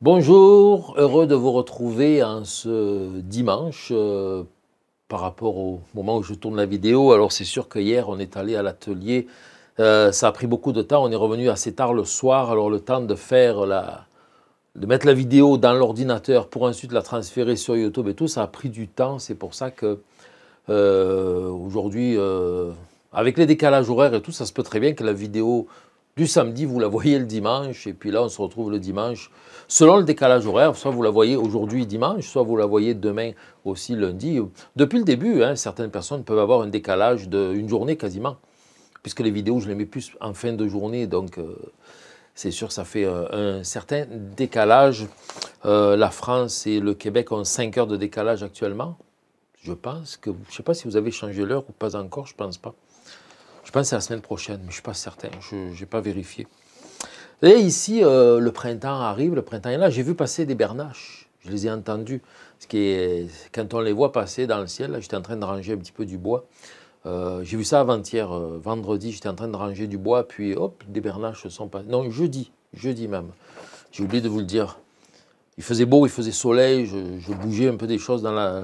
Bonjour, heureux de vous retrouver en ce dimanche euh, par rapport au moment où je tourne la vidéo. Alors c'est sûr que hier on est allé à l'atelier, euh, ça a pris beaucoup de temps, on est revenu assez tard le soir, alors le temps de faire la, de mettre la vidéo dans l'ordinateur pour ensuite la transférer sur YouTube et tout, ça a pris du temps, c'est pour ça que euh, aujourd'hui avec les décalages horaires et tout, ça se peut très bien que la vidéo du samedi, vous la voyez le dimanche, et puis là, on se retrouve le dimanche, selon le décalage horaire, soit vous la voyez aujourd'hui dimanche, soit vous la voyez demain aussi lundi. Depuis le début, hein, certaines personnes peuvent avoir un décalage d'une journée quasiment, puisque les vidéos, je les mets plus en fin de journée, donc euh, c'est sûr, ça fait euh, un certain décalage. Euh, la France et le Québec ont 5 heures de décalage actuellement, je pense que, je ne sais pas si vous avez changé l'heure ou pas encore, je ne pense pas. Je pense que c'est la semaine prochaine, mais je ne suis pas certain. Je n'ai pas vérifié. Et ici, euh, le printemps arrive, le printemps est là. J'ai vu passer des bernaches. Je les ai entendus. Ce qui est, quand on les voit passer dans le ciel, j'étais en train de ranger un petit peu du bois. Euh, j'ai vu ça avant-hier, euh, vendredi, j'étais en train de ranger du bois, puis hop, des bernaches sont passées. Non, jeudi, jeudi même. J'ai oublié de vous le dire. Il faisait beau, il faisait soleil, je, bougeais un peu des choses dans la,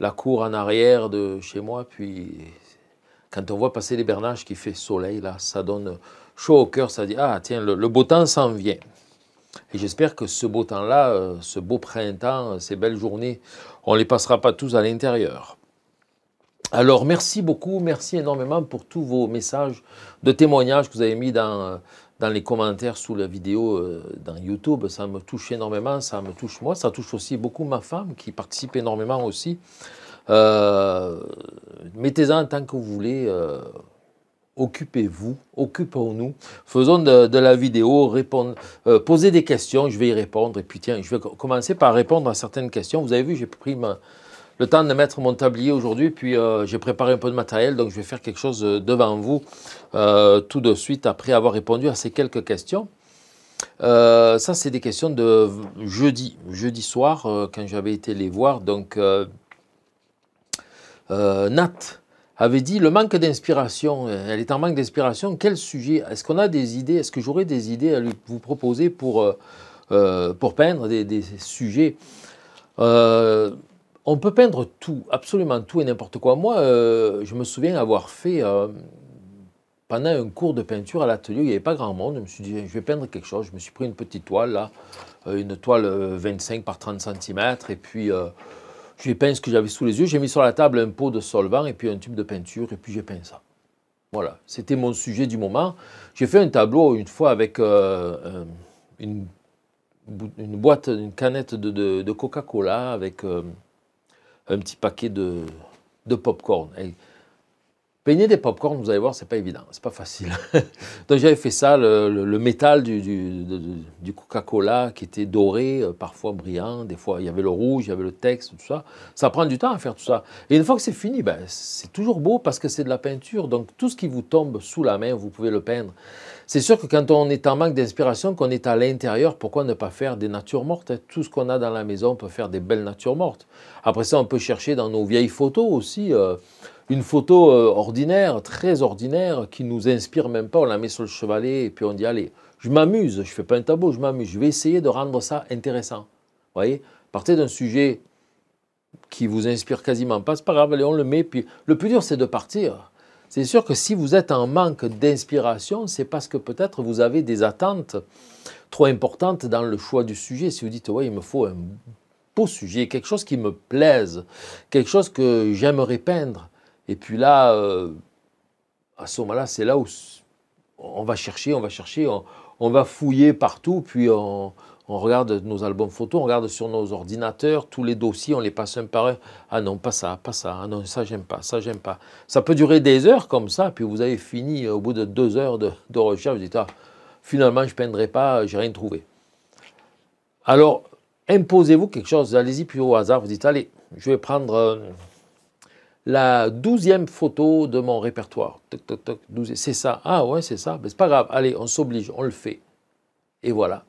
la cour en arrière de chez moi, puis quand on voit passer les bernages qui fait soleil, là, ça donne chaud au cœur, ça dit Ah, tiens, le, beau temps s'en vient. Et j'espère que ce beau temps-là, euh, ce beau printemps, euh, ces belles journées, on ne les passera pas tous à l'intérieur. Alors, merci beaucoup, merci énormément pour tous vos messages de témoignages que vous avez mis dans. Euh, dans les commentaires sous la vidéo dans YouTube. Ça me touche énormément, ça me touche moi, ça touche aussi beaucoup ma femme qui participe énormément aussi euh, mettez-en tant que vous voulez. Euh, occupez-vous, occupons-nous, faisons de, la vidéo, répondre, euh, posez des questions, je vais y répondre. Et puis tiens, je vais commencer par répondre à certaines questions. Vous avez vu, j'ai pris le temps de mettre mon tablier aujourd'hui, puis j'ai préparé un peu de matériel, donc je vais faire quelque chose devant vous tout de suite après avoir répondu à ces quelques questions. ça, c'est des questions de jeudi, jeudi soir, quand j'avais été les voir. Donc, euh, Nat avait dit le manque d'inspiration, euh, elle est en manque d'inspiration, quel sujet Est-ce qu'on a des idées Est-ce que j'aurais des idées à vous proposer pour, euh, pour peindre des, sujets On peut peindre tout, absolument tout et n'importe quoi. Moi, je me souviens avoir fait, pendant un cours de peinture à l'atelier, il n'y avait pas grand monde, je me suis dit, je vais peindre quelque chose. Je me suis pris une petite toile, là, une toile 25 par 30 cm, et puis j'ai peint ce que j'avais sous les yeux, j'ai mis sur la table un pot de solvant et puis un tube de peinture et puis j'ai peint ça. Voilà, c'était mon sujet du moment. J'ai fait un tableau une fois avec euh, une, boîte, une canette de, Coca-Cola avec euh, un petit paquet de, de popcorn. Peigner des pop-corns, vous allez voir, c'est pas évident, c'est pas facile. Donc j'avais fait ça, le, métal du, du, Coca-Cola qui était doré, euh, parfois brillant, des fois il y avait le rouge, il y avait le texte, tout ça. Ça prend du temps à faire tout ça. Et une fois que c'est fini, ben, c'est toujours beau parce que c'est de la peinture. Donc tout ce qui vous tombe sous la main, vous pouvez le peindre. C'est sûr que quand on est en manque d'inspiration, qu'on est à l'intérieur, pourquoi ne pas faire des natures mortes hein? Tout ce qu'on a dans la maison, on peut faire des belles natures mortes. Après ça, on peut chercher dans nos vieilles photos aussi. Euh, une photo euh, ordinaire, très ordinaire, qui nous inspire même pas. On la met sur le chevalet et puis on dit allez, je m'amuse, je fais pas un tableau, je m'amuse. Je vais essayer de rendre ça intéressant. Vous voyez, partez d'un sujet qui vous inspire quasiment pas, c'est pas grave, allez, on le met. Puis le plus dur, c'est de partir. C'est sûr que si vous êtes en manque d'inspiration, c'est parce que peut-être vous avez des attentes trop importantes dans le choix du sujet. Si vous dites, ouais, il me faut un beau sujet, quelque chose qui me plaise, quelque chose que j'aimerais peindre, et puis là, euh, à ce moment-là, c'est là où on va chercher, on va chercher, on, va fouiller partout, puis on, regarde nos albums photos, on regarde sur nos ordinateurs, tous les dossiers, on les passe un par un. Ah non, pas ça, pas ça, ah non, ça j'aime pas, ça j'aime pas. Ça peut durer des heures comme ça, puis vous avez fini euh, au bout de deux heures de, recherche, vous dites, ah, finalement je peindrai pas, j'ai rien trouvé. Alors, imposez-vous quelque chose, allez-y, puis au hasard, vous dites, allez, je vais prendre... Euh, la douzième photo de mon répertoire. c'est ça. Ah ouais, c'est ça. Mais c'est pas grave. Allez, on s'oblige, on le fait. Et voilà.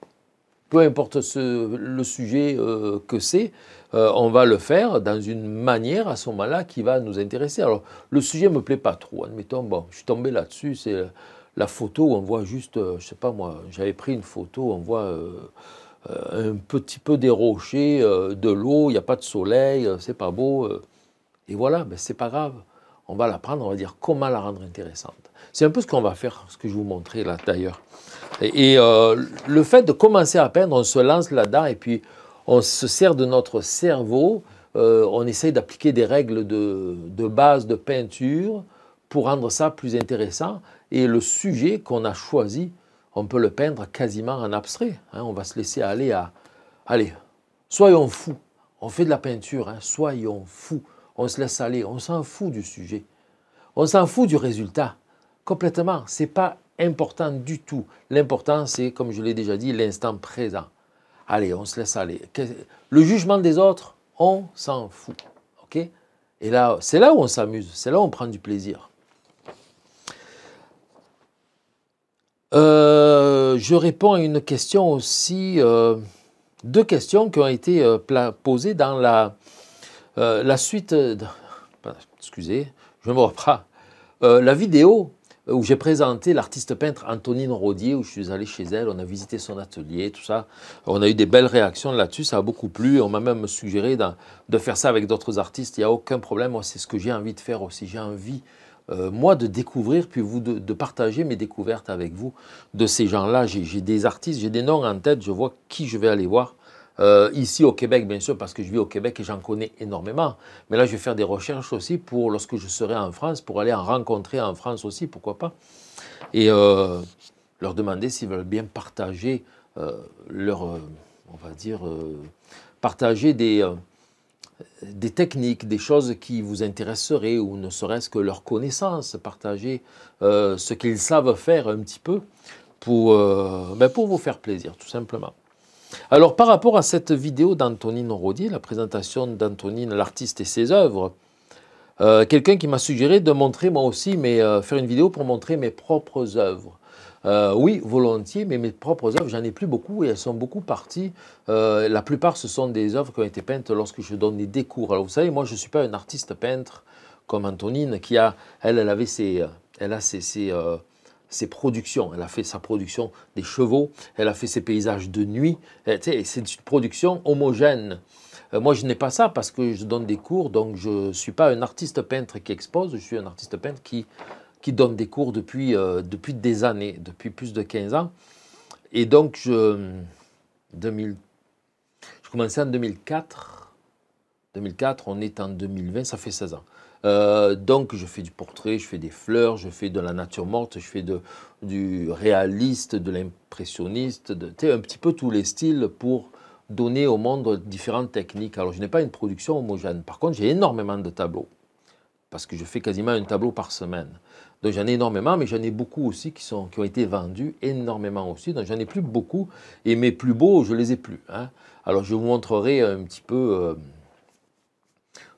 Peu importe le sujet euh, que c'est, euh, on va le faire dans une manière à ce moment-là qui va nous intéresser. Alors, le sujet ne me plaît pas trop. Admettons, bon, je suis tombé là-dessus. C'est la photo où on voit juste, euh, je sais pas moi, j'avais pris une photo, on voit un petit peu des rochers, de l'eau, il n'y a pas de soleil, c'est pas beau. Et voilà, ben c'est pas grave. On va la prendre, on va dire comment la rendre intéressante. C'est un peu ce qu'on va faire, ce que je vous montrais là d'ailleurs. Et, euh, le fait de commencer à peindre, on se lance là-dedans et puis on se sert de notre cerveau, euh, on essaye d'appliquer des règles de, base de peinture pour rendre ça plus intéressant. Et le sujet qu'on a choisi, on peut le peindre quasiment en abstrait. Hein. On va se laisser aller à... Allez, soyons fous. On fait de la peinture, hein. soyons fous on se laisse aller, on s'en fout du sujet, on s'en fout du résultat, complètement, c'est pas important du tout. L'important, c'est, comme je l'ai déjà dit, l'instant présent. Allez, on se laisse aller. Le jugement des autres, on s'en fout, ok Et là, c'est là où on s'amuse, c'est là où on prend du plaisir. Euh, je réponds à une question aussi, euh, deux questions qui ont été euh, posées dans la, euh, la suite, euh, excusez, je me reprends. Euh, la vidéo où j'ai présenté l'artiste peintre Antonine Rodier, où je suis allé chez elle, on a visité son atelier, tout ça. On a eu des belles réactions là-dessus, ça a beaucoup plu. On m'a même suggéré de faire ça avec d'autres artistes, il n'y a aucun problème. c'est ce que j'ai envie de faire aussi. J'ai envie, moi, de découvrir, puis vous, de, partager mes découvertes avec vous de ces gens-là. J'ai des artistes, j'ai des noms en tête, je vois qui je vais aller voir. Euh, ici au Québec, bien sûr, parce que je vis au Québec et j'en connais énormément. Mais là, je vais faire des recherches aussi pour lorsque je serai en France, pour aller en rencontrer en France aussi, pourquoi pas. Et euh, leur demander s'ils veulent bien partager euh, leur, on va dire, partager des, des techniques, des choses qui vous intéresseraient ou ne serait-ce que leur connaissance, partager ce qu'ils savent faire un petit peu pour, ben pour vous faire plaisir, tout simplement. Alors par rapport à cette vidéo d'Antonine Rodier, la présentation d'Antonine, l'artiste et ses œuvres, euh, quelqu'un qui m'a suggéré de montrer moi aussi, mais euh, faire une vidéo pour montrer mes propres œuvres. Euh, oui, volontiers, mais mes propres œuvres, j'en ai plus beaucoup et elles sont beaucoup parties. la plupart, ce sont des œuvres qui ont été peintes lorsque je donnais des cours. Alors vous savez, moi, je ne suis pas un artiste peintre comme Antonine, qui a, elle, elle avait ses, elle a ses, ses productions. Elle a fait sa production des chevaux, elle a fait ses paysages de nuit. C'est une production homogène. Euh, moi, je n'ai pas ça parce que je donne des cours, donc je ne suis pas un artiste peintre qui expose, je suis un artiste peintre qui, qui donne des cours depuis, euh, depuis des années, depuis plus de 15 ans. Et donc, je, 2000, je commençais en 2004. 2004, on est en 2020, ça fait 16 ans. Euh, donc je fais du portrait, je fais des fleurs, je fais de la nature morte, je fais du réaliste, de l'impressionniste, un petit peu tous les styles pour donner au monde différentes techniques. Alors je n'ai pas une production homogène, par contre j'ai énormément de tableaux, parce que je fais quasiment un tableau par semaine. Donc j'en ai énormément, mais j'en ai beaucoup aussi qui, sont, qui ont été vendus, énormément aussi. Donc j'en ai plus beaucoup, et mes plus beaux, je les ai plus. Hein. Alors je vous montrerai un petit peu... Euh,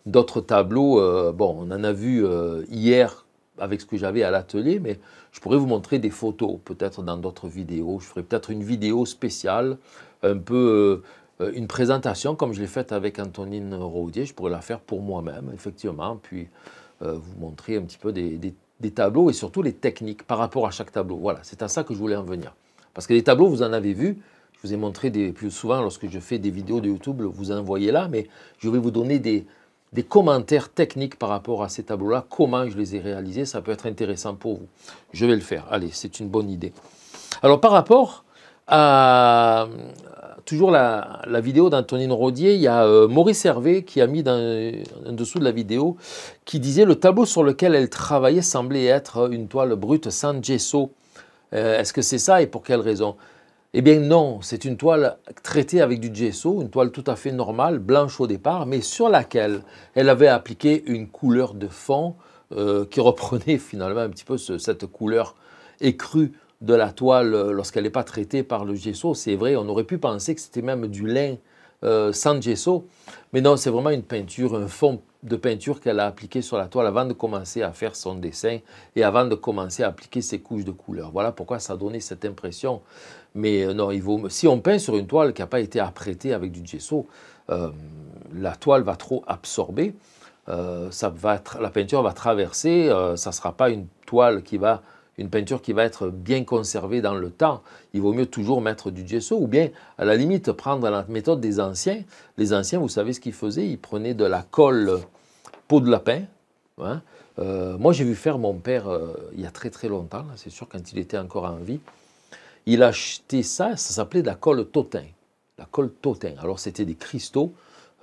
d'autres tableaux, euh, bon, on en a vu euh, hier avec ce que j'avais à l'atelier, mais je pourrais vous montrer des photos, peut-être dans d'autres vidéos. Je ferai peut-être une vidéo spéciale, un peu euh, une présentation comme je l'ai faite avec Antonine Raudier. Je pourrais la faire pour moi-même, effectivement, puis vous montrer un petit peu des, tableaux et surtout les techniques par rapport à chaque tableau. Voilà, c'est à ça que je voulais en venir. Parce que les tableaux, vous en avez vu, je vous ai montré des, plus souvent lorsque je fais des vidéos de YouTube, vous en voyez là, mais je vais vous donner des, des commentaires techniques par rapport à ces tableaux-là, comment je les ai réalisés, ça peut être intéressant pour vous. Je vais le faire, allez, c'est une bonne idée. Alors par rapport à toujours la, vidéo d'Antonine Rodier, il y a euh, Maurice Hervé qui a mis en dessous de la vidéo, qui disait le tableau sur lequel elle travaillait semblait être une toile brute sans gesso. Euh, est-ce que c'est ça et pour quelle raison eh bien non, c'est une toile traitée avec du gesso, une toile tout à fait normale, blanche au départ, mais sur laquelle elle avait appliqué une couleur de fond euh, qui reprenait finalement un petit peu cette couleur écrue de la toile euh, lorsqu'elle n'est pas traitée par le gesso. C'est vrai, on aurait pu penser que c'était même du lin euh, sans gesso, mais non, c'est vraiment une peinture, un fond de peinture qu'elle a appliqué sur la toile avant de commencer à faire son dessin et avant de commencer à appliquer ses couches de couleur. Voilà pourquoi ça donnait cette impression mais euh, non, il si on peint sur une toile qui n'a pas été apprêtée avec du gesso, euh, la toile va trop absorber, euh, ça va la peinture va traverser, ça ne sera pas une toile qui va une peinture qui va être bien conservée dans le temps, il vaut mieux toujours mettre du gesso ou bien à la limite prendre la méthode des anciens. Les anciens, vous savez ce qu'ils faisaient Ils prenaient de la colle peau de lapin. Hein. moi, j'ai vu faire mon père il y a très très longtemps, c'est sûr, quand il était encore en vie il a acheté ça, ça s'appelait de la colle totin. La colle totin. Alors c'était des cristaux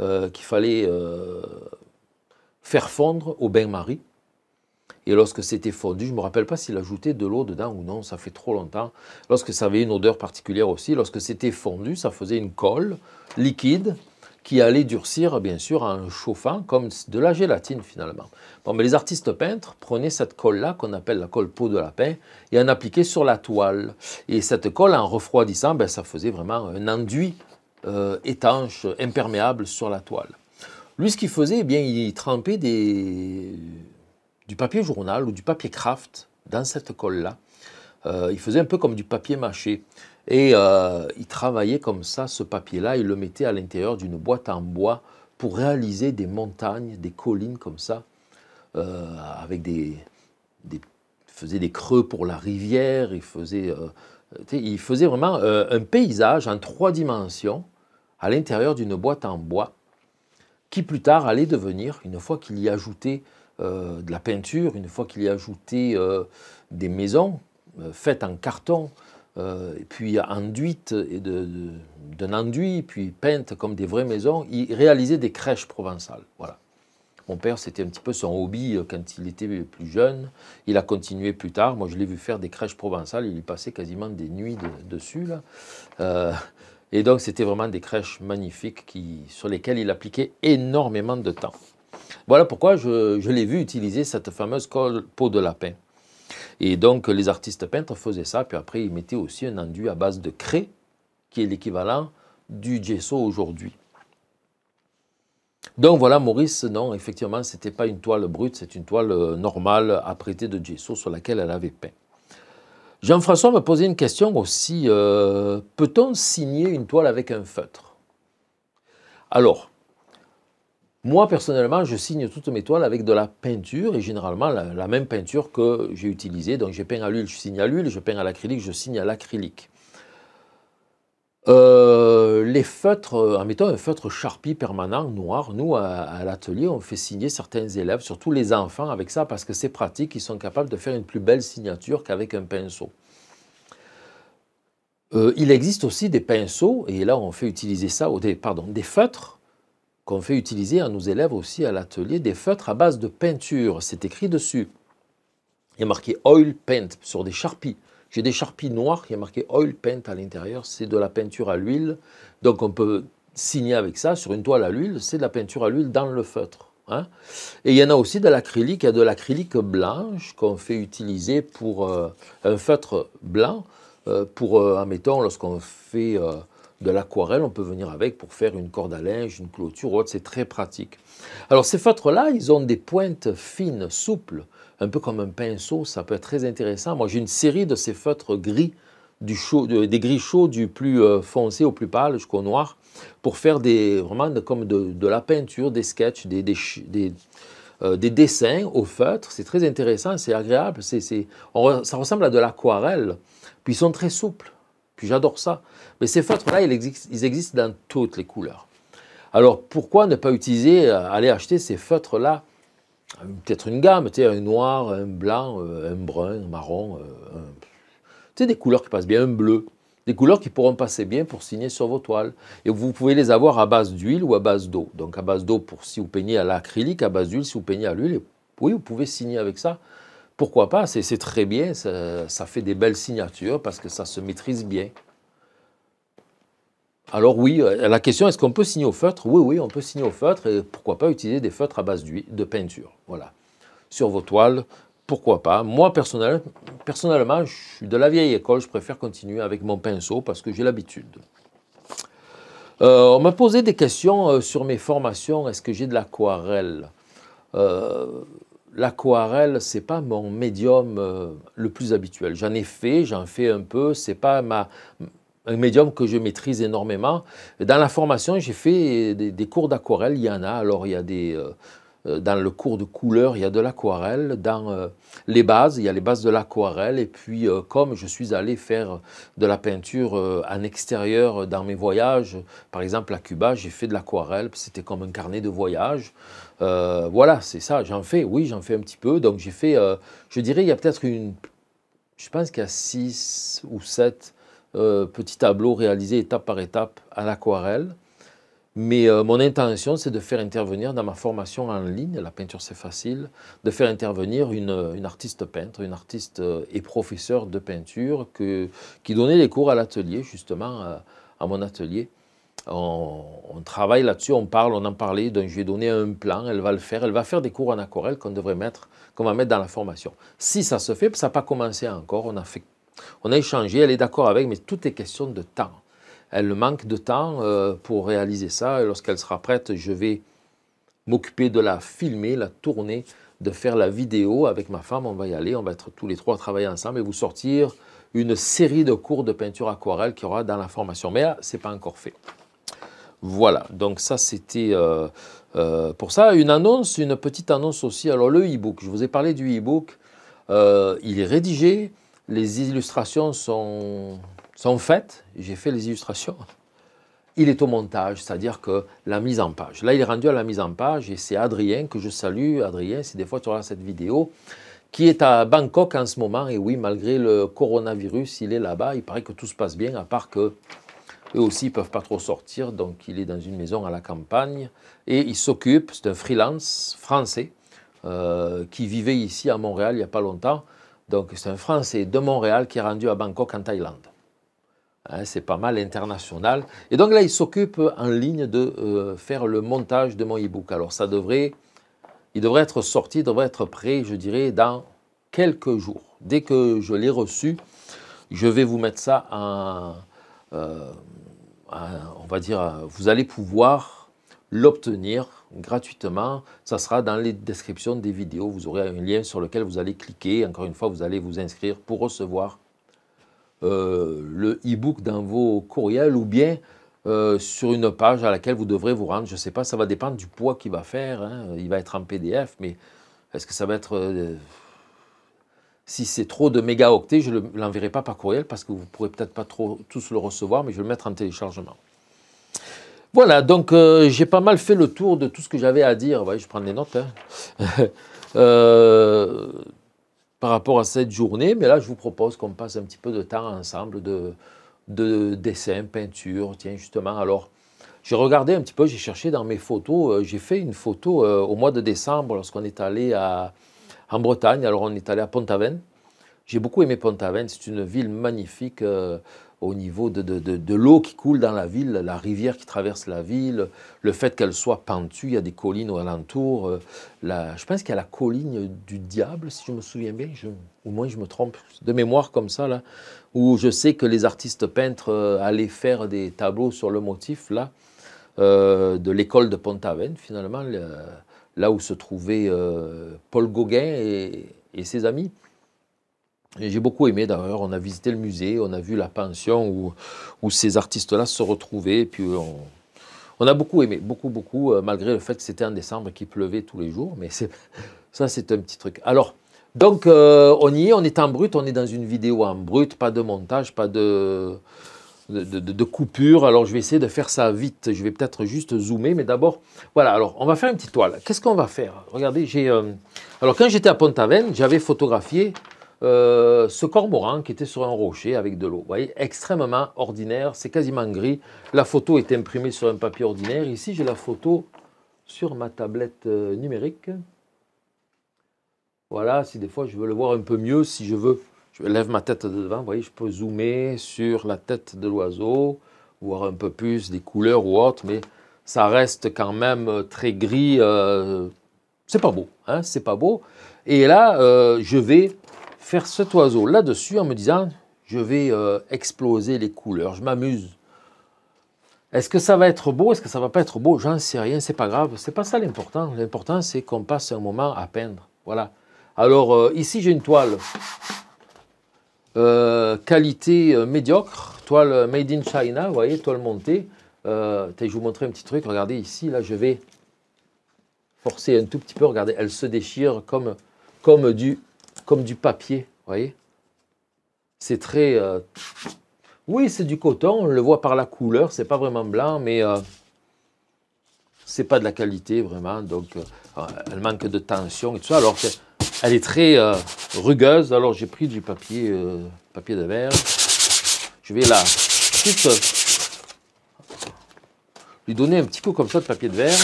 euh, qu'il fallait euh, faire fondre au bain-marie. Et lorsque c'était fondu, je ne me rappelle pas s'il ajoutait de l'eau dedans ou non, ça fait trop longtemps. Lorsque ça avait une odeur particulière aussi, lorsque c'était fondu, ça faisait une colle liquide qui allait durcir, bien sûr, en chauffant comme de la gélatine finalement. Bon, mais les artistes peintres prenaient cette colle-là, qu'on appelle la colle peau de lapin, et en appliquaient sur la toile. Et cette colle, en refroidissant, ben, ça faisait vraiment un enduit euh, étanche, imperméable sur la toile. Lui, ce qu'il faisait, eh bien, il trempait du papier journal ou du papier craft dans cette colle-là. Euh, il faisait un peu comme du papier mâché. Et euh, il travaillait comme ça, ce papier-là, il le mettait à l'intérieur d'une boîte en bois pour réaliser des montagnes, des collines comme ça, euh, avec des, faisait des creux pour la rivière, il faisait, euh, il faisait vraiment un paysage en trois dimensions à l'intérieur d'une boîte en bois qui plus tard allait devenir, une fois qu'il y ajoutait de la peinture, une fois qu'il y ajoutait des maisons faites en carton, euh, puis enduite et d'un enduit, puis peinte comme des vraies maisons. Il réalisait des crèches provençales. Voilà. Mon père, c'était un petit peu son hobby euh, quand il était plus jeune. Il a continué plus tard. Moi, je l'ai vu faire des crèches provençales. Il y passait quasiment des nuits dessus. Là. Euh, et donc, c'était vraiment des crèches magnifiques qui, sur lesquelles il appliquait énormément de temps. Voilà pourquoi je, je l'ai vu utiliser cette fameuse colle, peau de lapin. Et donc, les artistes peintres faisaient ça. Puis après, ils mettaient aussi un enduit à base de craie, qui est l'équivalent du gesso aujourd'hui. Donc voilà, Maurice, non, effectivement, ce n'était pas une toile brute, c'est une toile euh, normale apprêtée de gesso sur laquelle elle avait peint. Jean-François m'a posé une question aussi. Euh, peut-on signer une toile avec un feutre Alors, moi, personnellement, je signe toutes mes toiles avec de la peinture et généralement la, même peinture que j'ai utilisée. Donc, j'ai peint à l'huile, je signe à l'huile, je peins à l'acrylique, je signe à l'acrylique. Euh, les feutres, en euh, mettant un feutre Sharpie permanent noir, nous à, l'atelier, on fait signer certains élèves, surtout les enfants, avec ça parce que c'est pratique, ils sont capables de faire une plus belle signature qu'avec un pinceau. Euh, il existe aussi des pinceaux, et là on fait utiliser ça, pardon, des feutres qu'on fait utiliser à nos élèves aussi à l'atelier des feutres à base de peinture. C'est écrit dessus. Il y a marqué Oil Paint sur des charpies. J'ai des charpies noires, qui y a marqué Oil Paint à l'intérieur. C'est de la peinture à l'huile. Donc on peut signer avec ça sur une toile à l'huile. C'est de la peinture à l'huile dans le feutre. Hein. et il y en a aussi de l'acrylique. Il y a de l'acrylique blanche qu'on fait utiliser pour euh, un feutre blanc. Euh, pour, euh, admettons, lorsqu'on fait euh, de l'aquarelle, on peut venir avec pour faire une corde à linge, une clôture ou autre, c'est très pratique. Alors ces feutres-là, ils ont des pointes fines, souples, un peu comme un pinceau, ça peut être très intéressant. Moi j'ai une série de ces feutres gris, du des gris chauds du plus euh, foncé au plus pâle jusqu'au noir, pour faire des, vraiment comme de, la peinture, des sketchs, des, euh, dessins au feutre. C'est très intéressant, c'est agréable, ça ressemble à de l'aquarelle. Puis ils sont très souples. Puis j'adore ça. Mais ces feutres-là, ils, existent dans toutes les couleurs. Alors pourquoi ne pas utiliser, euh, aller acheter ces feutres-là Peut-être une gamme, tu sais, un noir, un blanc, euh, un brun, un marron, euh, tu sais, des couleurs qui passent bien, un bleu, des couleurs qui pourront passer bien pour signer sur vos toiles. Et vous pouvez les avoir à base d'huile ou à base d'eau. Donc à base d'eau pour si vous peignez à l'acrylique, à base d'huile si vous peignez à l'huile. Oui, vous pouvez signer avec ça pourquoi pas C'est très bien, ça, fait des belles signatures parce que ça se maîtrise bien. Alors oui, euh, la question est-ce qu'on peut signer au feutre Oui, oui, on peut signer au feutre et pourquoi pas utiliser des feutres à base de peinture. Voilà. Sur vos toiles, pourquoi pas Moi, personnellement, je suis de la vieille école, je préfère continuer avec mon pinceau parce que j'ai l'habitude. Euh, on m'a posé des questions euh, sur mes formations. Est-ce que j'ai de l'aquarelle l'aquarelle, c'est pas mon médium euh, le plus habituel. J'en ai fait, j'en fais un peu, c'est pas un médium que je maîtrise énormément. Dans la formation, j'ai fait des, cours d'aquarelle, il y en a. Alors, il y a des. Euh, euh, dans le cours de couleur, il y a de l'aquarelle. Dans les bases, il y a les bases de l'aquarelle. Et puis, comme je suis allé faire de la peinture en extérieur dans mes voyages, par exemple à Cuba, j'ai fait de l'aquarelle. C'était comme un carnet de voyage. Euh, voilà, c'est ça, j'en fais, oui, j'en fais un petit peu. Donc j'ai fait, euh, je dirais, il y a peut-être une, je pense qu'il y a six ou sept euh, petits tableaux réalisés étape par étape à l'aquarelle. Mais mon intention, c'est de faire intervenir dans ma formation en ligne, la peinture c'est facile, de faire intervenir une, artiste peintre, une artiste et professeur de peinture qui donnait les cours à l'atelier, justement, à mon atelier on, travaille là-dessus, on parle, on en parlait, donc je lui ai donné un plan, elle va le faire, elle va faire des cours en aquarelle qu'on devrait mettre, qu'on va mettre dans la formation. Si ça se fait, ça n'a pas commencé encore, on a, on a échangé, elle est d'accord avec, mais tout est question de temps. Elle manque de temps euh, pour réaliser ça, et lorsqu'elle sera prête, je vais m'occuper de la filmer, la tourner, de faire la vidéo avec ma femme. On va y aller, on va être tous les trois à travailler ensemble et vous sortir une série de cours de peinture aquarelle qu'il y aura dans la formation. Mais ce n'est pas encore fait. Voilà, donc ça c'était euh, euh, pour ça. Une annonce, une petite annonce aussi. Alors le e-book, je vous ai parlé du e-book. Euh, il est rédigé, les illustrations sont, sont faites. J'ai fait les illustrations. Il est au montage, c'est-à-dire que la mise en page. Là, il est rendu à la mise en page et c'est Adrien que je salue. Adrien, si des fois tu regardes cette vidéo, qui est à Bangkok en ce moment. Et oui, malgré le coronavirus, il est là-bas. Il paraît que tout se passe bien, à part que eux aussi, ne peuvent pas trop sortir, donc il est dans une maison à la campagne. Et il s'occupe, c'est un freelance français euh, qui vivait ici à Montréal il n'y a pas longtemps. Donc c'est un Français de Montréal qui est rendu à Bangkok en Thaïlande. Hein, c'est pas mal international. Et donc là, il s'occupe en ligne de euh, faire le montage de mon e-book. Alors ça devrait, il devrait être sorti, devrait être prêt, je dirais, dans quelques jours. Dès que je l'ai reçu, je vais vous mettre ça en, euh, euh, on va dire, euh, vous allez pouvoir l'obtenir gratuitement. Ça sera dans les descriptions des vidéos. Vous aurez un lien sur lequel vous allez cliquer. Encore une fois, vous allez vous inscrire pour recevoir euh, le e-book dans vos courriels ou bien sur une page à laquelle vous devrez vous rendre. Je ne sais pas, ça va dépendre du poids qu'il va faire. Hein. Il va être en PDF, mais est-ce que ça va être si c'est trop de mégaoctets, je ne l'enverrai pas par courriel parce que vous ne pourrez peut-être pas trop tous le recevoir, mais je vais le mettre en téléchargement. Voilà, donc euh, j'ai pas mal fait le tour de tout ce que j'avais à dire. je prends des notes hein. euh, par rapport à cette journée, mais là je vous propose qu'on passe un petit peu de temps ensemble de, de dessin, peinture. Tiens, justement, alors j'ai regardé un petit peu, j'ai cherché dans mes photos. Euh, j'ai fait une photo au mois de décembre lorsqu'on est allé à, en Bretagne. Alors on est allé à Pont-Aven. J'ai beaucoup aimé Pont-Aven. C'est une ville magnifique euh, au niveau de, de, de, l'eau qui coule dans la ville, la rivière qui traverse la ville, le fait qu'elle soit pentue. Il y a des collines aux alentours. Euh, je pense qu'il y a la colline du diable, si je me souviens bien. Je, au moins, je me trompe de mémoire comme ça, là, où je sais que les artistes peintres euh, allaient faire des tableaux sur le motif, là. de l'école de Pont-Aven, finalement, là où se trouvaient euh, Paul Gauguin et, ses amis. J'ai beaucoup aimé d'ailleurs, on a visité le musée, on a vu la pension où, ces artistes-là se retrouvaient, et puis on, a beaucoup aimé, beaucoup, beaucoup, euh, malgré le fait que c'était en décembre et qu'il pleuvait tous les jours, mais ça c'est un petit truc. Alors, donc euh, on y est, on est en brut, on est dans une vidéo en brut, pas de montage, pas de de, coupure. Alors je vais essayer de faire ça vite. Je vais peut-être juste zoomer, mais d'abord, voilà. Alors on va faire une petite toile. Qu'est-ce qu'on va faire Regardez, j'ai. Euh, alors quand j'étais à Pont-Aven, j'avais photographié euh, ce cormoran qui était sur un rocher avec de l'eau. Vous voyez, extrêmement ordinaire. C'est quasiment gris. La photo est imprimée sur un papier ordinaire. Ici, j'ai la photo sur ma tablette euh, numérique. Voilà, si des fois je veux le voir un peu mieux, si je veux je lève ma tête de devant, vous voyez, je peux zoomer sur la tête de l'oiseau, voir un peu plus des couleurs ou autre, mais ça reste quand même euh, très gris. Ce euh, c'est pas beau, hein, c'est pas beau. Et là, euh, je vais faire cet oiseau là-dessus en me disant, je vais exploser les couleurs, je m'amuse. Est-ce que ça va être beau Est-ce que ça va pas être beau J'en sais rien, c'est pas grave, c'est pas ça l'important. L'important, c'est qu'on passe un moment à peindre. Voilà. Alors, ici, j'ai une toile. Euh, qualité euh, médiocre, toile made in China, vous voyez, toile montée. Euh, je vais vous montrer un petit truc, regardez ici, là je vais forcer un tout petit peu, regardez, elle se déchire comme, comme, du, comme du papier, vous voyez. C'est très... Euh, oui, c'est du coton, on le voit par la couleur, c'est pas vraiment blanc, mais c'est pas de la qualité vraiment, donc elle manque de tension et tout ça. Alors que elle est très euh, rugueuse, alors j'ai pris du papier, euh, papier de verre. Je vais la juste euh, lui donner un petit coup comme ça de papier de verre.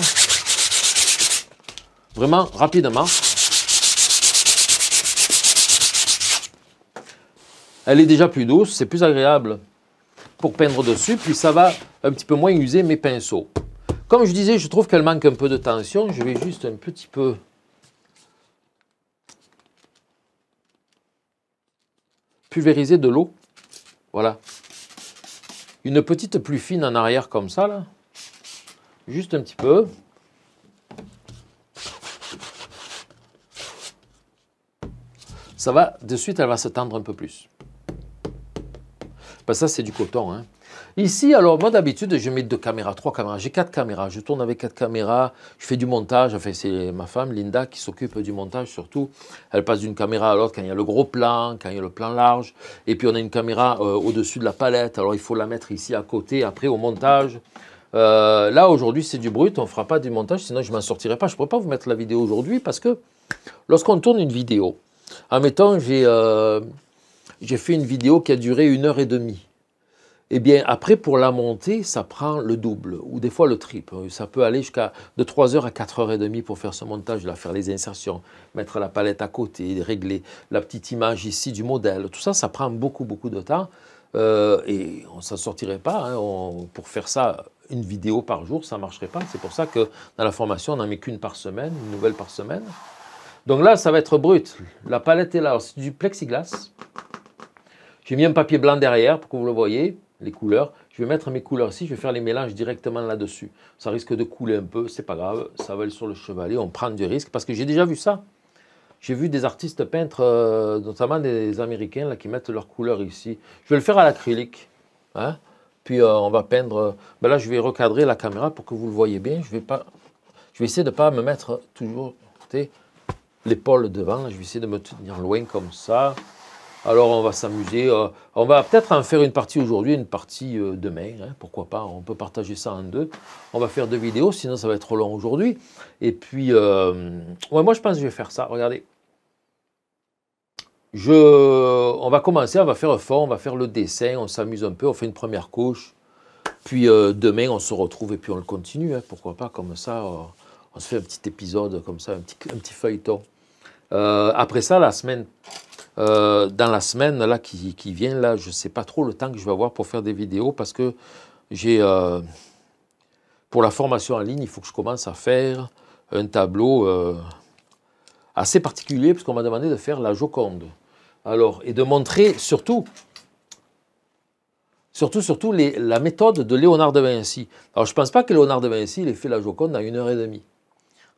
Vraiment rapidement. Elle est déjà plus douce, c'est plus agréable pour peindre dessus, puis ça va un petit peu moins user mes pinceaux. Comme je disais, je trouve qu'elle manque un peu de tension. Je vais juste un petit peu pulvériser de l'eau. Voilà. Une petite plus fine en arrière comme ça, là. Juste un petit peu. Ça va, de suite, elle va se tendre un peu plus. pas ben, ça, c'est du coton. Hein. Ici, alors moi d'habitude, je mets deux caméras, trois caméras, j'ai quatre caméras, je tourne avec quatre caméras, je fais du montage, enfin c'est ma femme Linda qui s'occupe du montage surtout, elle passe d'une caméra à l'autre quand il y a le gros plan, quand il y a le plan large, et puis on a une caméra euh, au-dessus de la palette, alors il faut la mettre ici à côté, après au montage. Euh, là aujourd'hui c'est du brut, on ne fera pas du montage, sinon je ne m'en sortirai pas, je ne pourrais pas vous mettre la vidéo aujourd'hui parce que lorsqu'on tourne une vidéo, en mettant euh, j'ai fait une vidéo qui a duré une heure et demie, eh bien après pour la montée, ça prend le double ou des fois le triple. Ça peut aller jusqu'à de 3h à 4h30 pour faire ce montage là, faire les insertions, mettre la palette à côté, régler la petite image ici du modèle. Tout ça, ça prend beaucoup beaucoup de temps euh, et on s'en sortirait pas hein. pour faire ça une vidéo par jour, ça ne marcherait pas. C'est pour ça que dans la formation, on n'en met qu'une par semaine, une nouvelle par semaine. Donc là, ça va être brut. La palette est là. C'est du plexiglas. J'ai mis un papier blanc derrière pour que vous le voyez les couleurs. Je vais mettre mes couleurs ici, je vais faire les mélanges directement là-dessus. Ça risque de couler un peu, c'est pas grave, ça va aller sur le chevalet, on prend du risque parce que j'ai déjà vu ça. J'ai vu des artistes peintres, euh, notamment des Américains, là, qui mettent leurs couleurs ici. Je vais le faire à l'acrylique. Hein Puis euh, on va peindre. Euh, ben là, je vais recadrer la caméra pour que vous le voyez bien. Je vais, pas... je vais essayer de ne pas me mettre toujours l'épaule devant. Je vais essayer de me tenir loin comme ça. Alors on va s'amuser. Euh, on va peut-être en faire une partie aujourd'hui, une partie euh, demain. Hein, pourquoi pas On peut partager ça en deux. On va faire deux vidéos, sinon ça va être trop long aujourd'hui. Et puis, euh, moi je pense que je vais faire ça. Regardez. Je, on va commencer, on va faire le fond, on va faire le dessin, on s'amuse un peu, on fait une première couche. Puis demain, on se retrouve et puis on le continue. Hein, pourquoi pas Comme ça, on se fait un petit épisode, comme ça, un petit feuilleton. après ça, la semaine euh, dans la semaine là, qui, vient, là, je ne sais pas trop le temps que je vais avoir pour faire des vidéos parce que j'ai. Euh, pour la formation en ligne, il faut que je commence à faire un tableau euh, assez particulier puisqu'on m'a demandé de faire la Joconde. Alors, et de montrer surtout Surtout, surtout la méthode de Léonard de Vinci. Alors, je ne pense pas que Léonard de Vinci ait fait la Joconde en une heure et demie.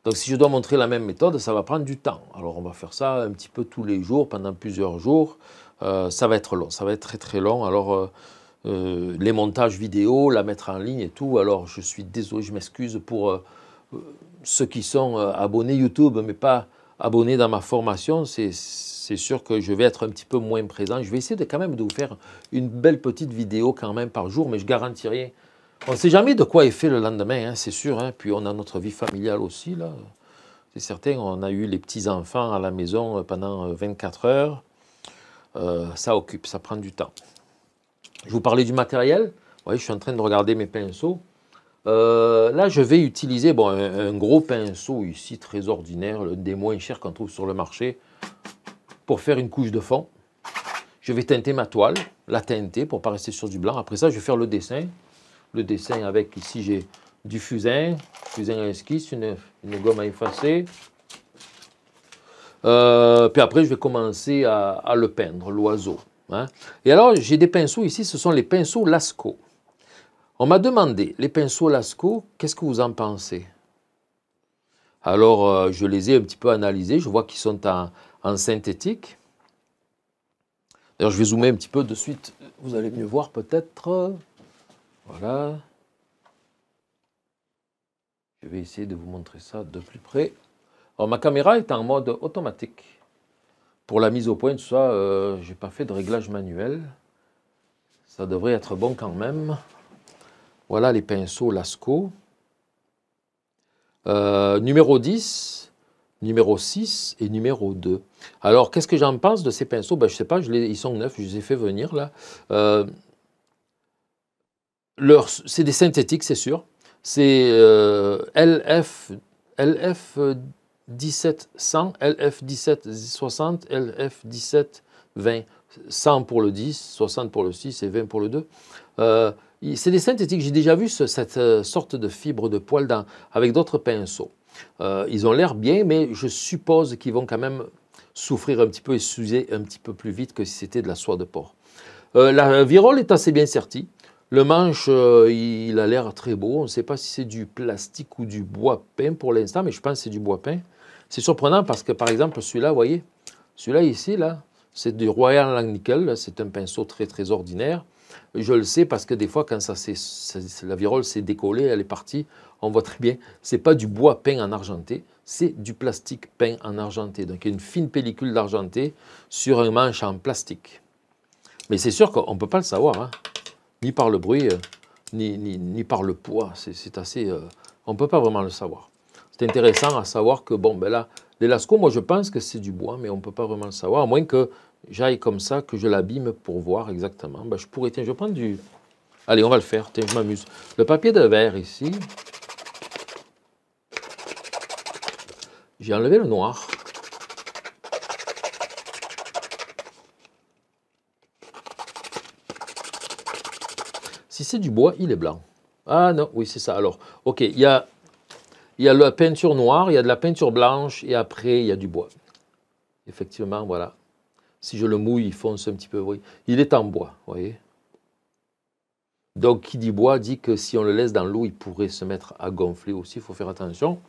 Donc si je dois montrer la même méthode, ça va prendre du temps. Alors on va faire ça un petit peu tous les jours, pendant plusieurs jours. Euh, ça va être long, ça va être très très long. Alors euh, euh, les montages vidéo, la mettre en ligne et tout. Alors je suis désolé, je m'excuse pour ceux qui sont abonnés YouTube, mais pas abonnés dans ma formation. C'est sûr que je vais être un petit peu moins présent. Je vais essayer de quand même de vous faire une belle petite vidéo quand même par jour, mais je garantirai rien. On ne sait jamais de quoi est fait le lendemain, hein, c'est sûr. Hein. Puis on a notre vie familiale aussi, là. C'est certain, on a eu les petits-enfants à la maison euh, pendant 24 euh, heures. Euh, ça occupe, ça prend du temps. Je vous parlais du matériel. Vous voyez, je suis en train de regarder mes pinceaux. là, je vais utiliser bon, un, gros pinceau ici, très ordinaire, l'un des moins chers qu'on trouve sur le marché, pour faire une couche de fond. Je vais teinter ma toile, la teinter pour ne pas rester sur du blanc. Après ça, je vais faire le dessin le dessin avec, ici j'ai du fusain, fusain à esquisse, une, une gomme à effacer. Euh, puis après, je vais commencer à, le peindre, l'oiseau. Hein. Et alors, j'ai des pinceaux ici, ce sont les pinceaux Lascaux. On m'a demandé, les pinceaux Lascaux, qu'est-ce que vous en pensez Alors, euh, je les ai un petit peu analysés, je vois qu'ils sont en, en synthétique. D'ailleurs, je vais zoomer un petit peu de suite, vous allez mieux voir peut-être. Voilà. Je vais essayer de vous montrer ça de plus près. ma caméra est en mode automatique. Pour la mise au point, tout ça, euh, j'ai pas fait de réglage manuel. Ça devrait être bon quand même. Voilà les pinceaux Lasco. Euh, numéro 10, numéro 6 et numéro 2. Alors, qu'est-ce que j'en pense de ces pinceaux ben, Je ne sais pas, ils sont neufs, je les ai fait venir là. Euh, c'est des synthétiques, c'est sûr. C'est euh, LF, LF 1700, LF 1760, LF 1720. 100 pour le 10, 60 pour le 6 et 20 pour le 2. Euh, c'est des synthétiques. J'ai déjà vu cette euh, sorte de fibre de poil avec d'autres pinceaux. Euh, ils ont l'air bien, mais je suppose qu'ils vont quand même souffrir un petit peu et s'user un petit peu plus vite que si c'était de la soie de porc. la virole est assez bien sertie. Le manche, euh, il a l'air très beau. On ne sait pas si c'est du plastique ou du bois peint pour l'instant, mais je pense que c'est du bois peint. C'est surprenant parce que, par exemple, celui-là, vous voyez, celui-là ici, là, c'est du Royal nickel. C'est un pinceau très, très ordinaire. Je le sais parce que des fois, quand ça, la virole s'est décollée, elle est partie, on voit très bien, c'est pas du bois peint en argenté, c'est du plastique peint en argenté. Donc, il y a une fine pellicule d'argenté sur un manche en plastique. Mais c'est sûr qu'on ne peut pas le savoir. Hein ni par le bruit, euh, ni, ni, par le poids. C'est assez. Euh, on ne peut pas vraiment le savoir. C'est intéressant à savoir que, bon, ben là, les moi je pense que c'est du bois, mais on ne peut pas vraiment le savoir, à moins que j'aille comme ça, que je l'abîme pour voir exactement. Ben, je pourrais, tiens, je vais du... Allez, on va le faire, je m'amuse. Le papier de verre ici, j'ai enlevé le noir. Si c'est du bois, il est blanc. Ah non, oui, c'est ça. Alors, OK, il y a, la peinture noire, il y a de la peinture blanche, et après, il y a du bois. Effectivement, voilà. Si je le mouille, il fonce un petit peu. Il est en bois, vous voyez. Donc, qui dit bois dit que si on le laisse dans l'eau, il pourrait se mettre à gonfler aussi. Il faut faire attention.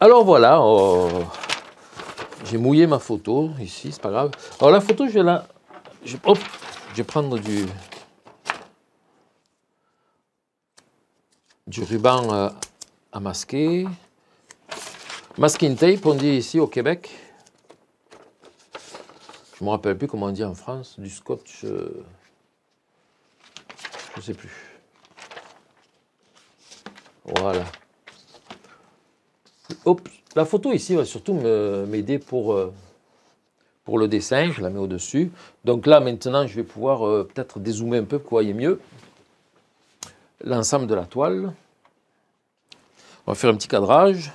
Alors voilà, oh, j'ai mouillé ma photo ici, c'est pas grave. Alors la photo, je vais la... hop, prendre du, du ruban à euh, masquer. Masking tape, on dit ici au Québec. Je me rappelle plus comment on dit en France, du scotch. Euh, je sais plus. Voilà. la photo ici va surtout m'aider pour. Euh, pour le dessin, je la mets au-dessus. Donc là, maintenant, je vais pouvoir euh, peut-être dézoomer un peu pour que vous voyez mieux l'ensemble de la toile. On va faire un petit cadrage.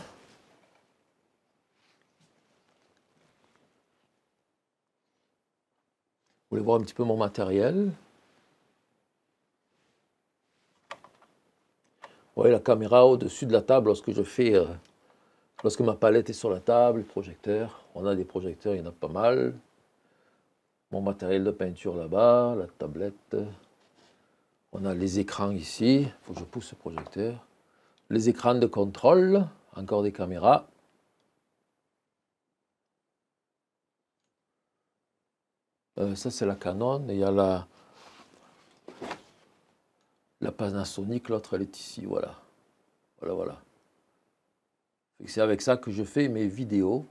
Vous voulez voir un petit peu mon matériel Vous voyez la caméra au-dessus de la table lorsque je fais, euh, lorsque ma palette est sur la table, le projecteur. On a des projecteurs, il y en a pas mal. Mon matériel de peinture là-bas, la tablette. On a les écrans ici. Il faut que je pousse ce projecteur. Les écrans de contrôle, encore des caméras. Euh, ça, c'est la Canon. il y a la, la Panasonic, l'autre, elle est ici. Voilà. Voilà, voilà. C'est avec ça que je fais mes vidéos.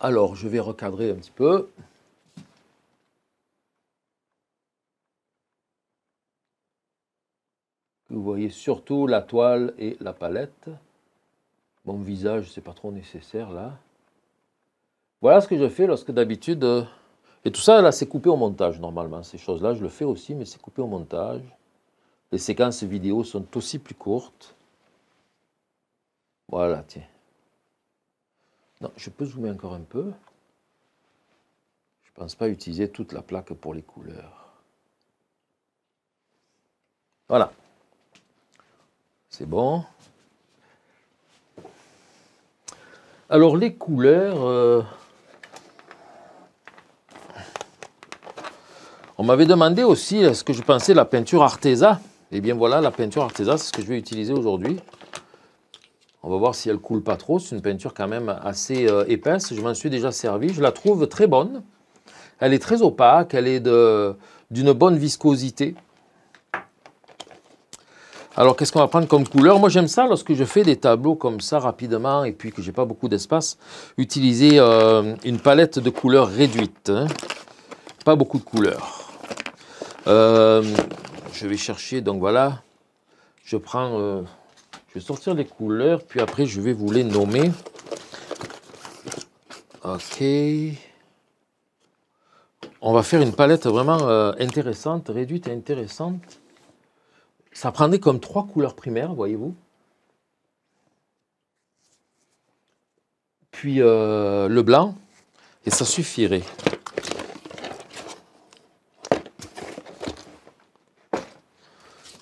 Alors, je vais recadrer un petit peu. Vous voyez surtout la toile et la palette. Mon visage, c'est pas trop nécessaire là. Voilà ce que je fais lorsque d'habitude... Euh, et tout ça, là, c'est coupé au montage normalement. Ces choses-là, je le fais aussi, mais c'est coupé au montage. Les séquences vidéo sont aussi plus courtes. Voilà, tiens. Non, je peux zoomer encore un peu. Je ne pense pas utiliser toute la plaque pour les couleurs. Voilà. C'est bon. Alors les couleurs... Euh, on m'avait demandé aussi ce que je pensais de la peinture Arteza. Eh bien voilà, la peinture Arteza, c'est ce que je vais utiliser aujourd'hui. On va voir si elle coule pas trop. C'est une peinture quand même assez euh, épaisse. Je m'en suis déjà servi. Je la trouve très bonne. Elle est très opaque. Elle est d'une bonne viscosité. Alors, qu'est-ce qu'on va prendre comme couleur Moi, j'aime ça lorsque je fais des tableaux comme ça rapidement et puis que j'ai pas beaucoup d'espace. Utiliser euh, une palette de couleurs réduite. Hein. Pas beaucoup de couleurs. Euh, je vais chercher, donc voilà. Je prends... Je vais sortir les couleurs, puis après je vais vous les nommer. Ok. On va faire une palette vraiment euh, intéressante, réduite et intéressante. Ça prendrait comme trois couleurs primaires, voyez-vous. Puis euh, le blanc, et ça suffirait.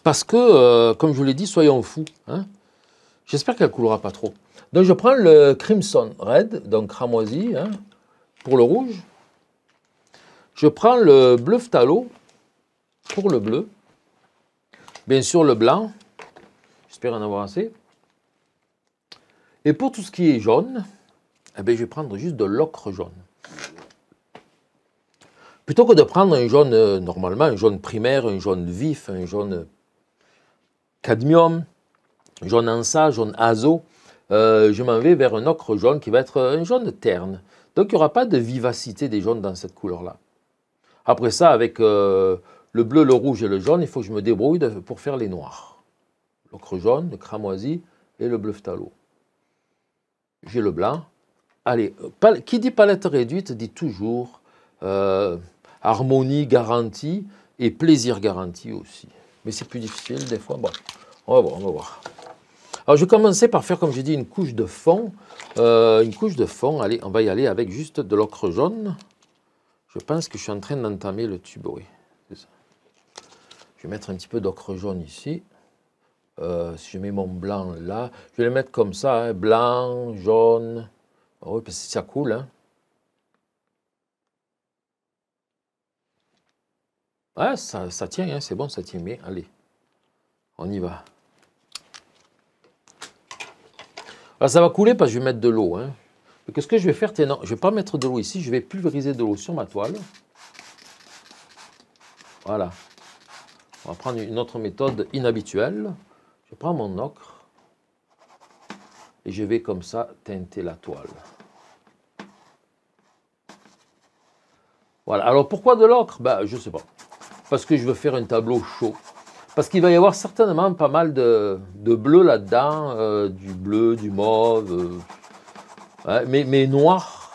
Parce que, euh, comme je vous l'ai dit, soyons fous. Hein J'espère qu'elle ne coulera pas trop. Donc je prends le Crimson Red, donc cramoisi, hein, pour le rouge. Je prends le bleu phtalo pour le bleu. Bien sûr le blanc, j'espère en avoir assez. Et pour tout ce qui est jaune, eh je vais prendre juste de l'ocre jaune. Plutôt que de prendre un jaune, euh, normalement, un jaune primaire, un jaune vif, un jaune cadmium, jaune ansa, jaune azo, euh, je m'en vais vers un ocre jaune qui va être un jaune terne. Donc il n'y aura pas de vivacité des jaunes dans cette couleur-là. Après ça, avec euh, le bleu, le rouge et le jaune, il faut que je me débrouille pour faire les noirs. L'ocre jaune, le cramoisi et le bleu phtalo. J'ai le blanc. Allez, euh, qui dit palette réduite dit toujours harmonie garantie et plaisir garanti aussi. Mais c'est plus difficile des fois. Bon, on va voir, on va voir. Alors, je vais commencer par faire, comme j'ai dit, une couche de fond. Euh, une couche de fond, allez, on va y aller avec juste de l'ocre jaune. Je pense que je suis en train d'entamer le tube, oui. Je vais mettre un petit peu d'ocre jaune ici. Euh, si je mets mon blanc là, je vais le mettre comme ça, hein. blanc, jaune. Ah oui, parce que ça coule. Hein. Ah, ça, tient, hein. c'est bon, ça tient bien. Allez, on y va. Ah, ça va couler parce que je vais mettre de l'eau. Hein. Qu'est-ce que je vais faire Non, je ne vais pas mettre de l'eau ici, je vais pulvériser de l'eau sur ma toile. Voilà. On va prendre une autre méthode inhabituelle. Je prends mon ocre et je vais comme ça teinter la toile. Voilà. Alors pourquoi de l'ocre Bah Je ne sais pas. Parce que je veux faire un tableau chaud. Parce qu'il va y avoir certainement pas mal de, bleu là-dedans, euh, du bleu, du mauve, euh, mais, mais noir,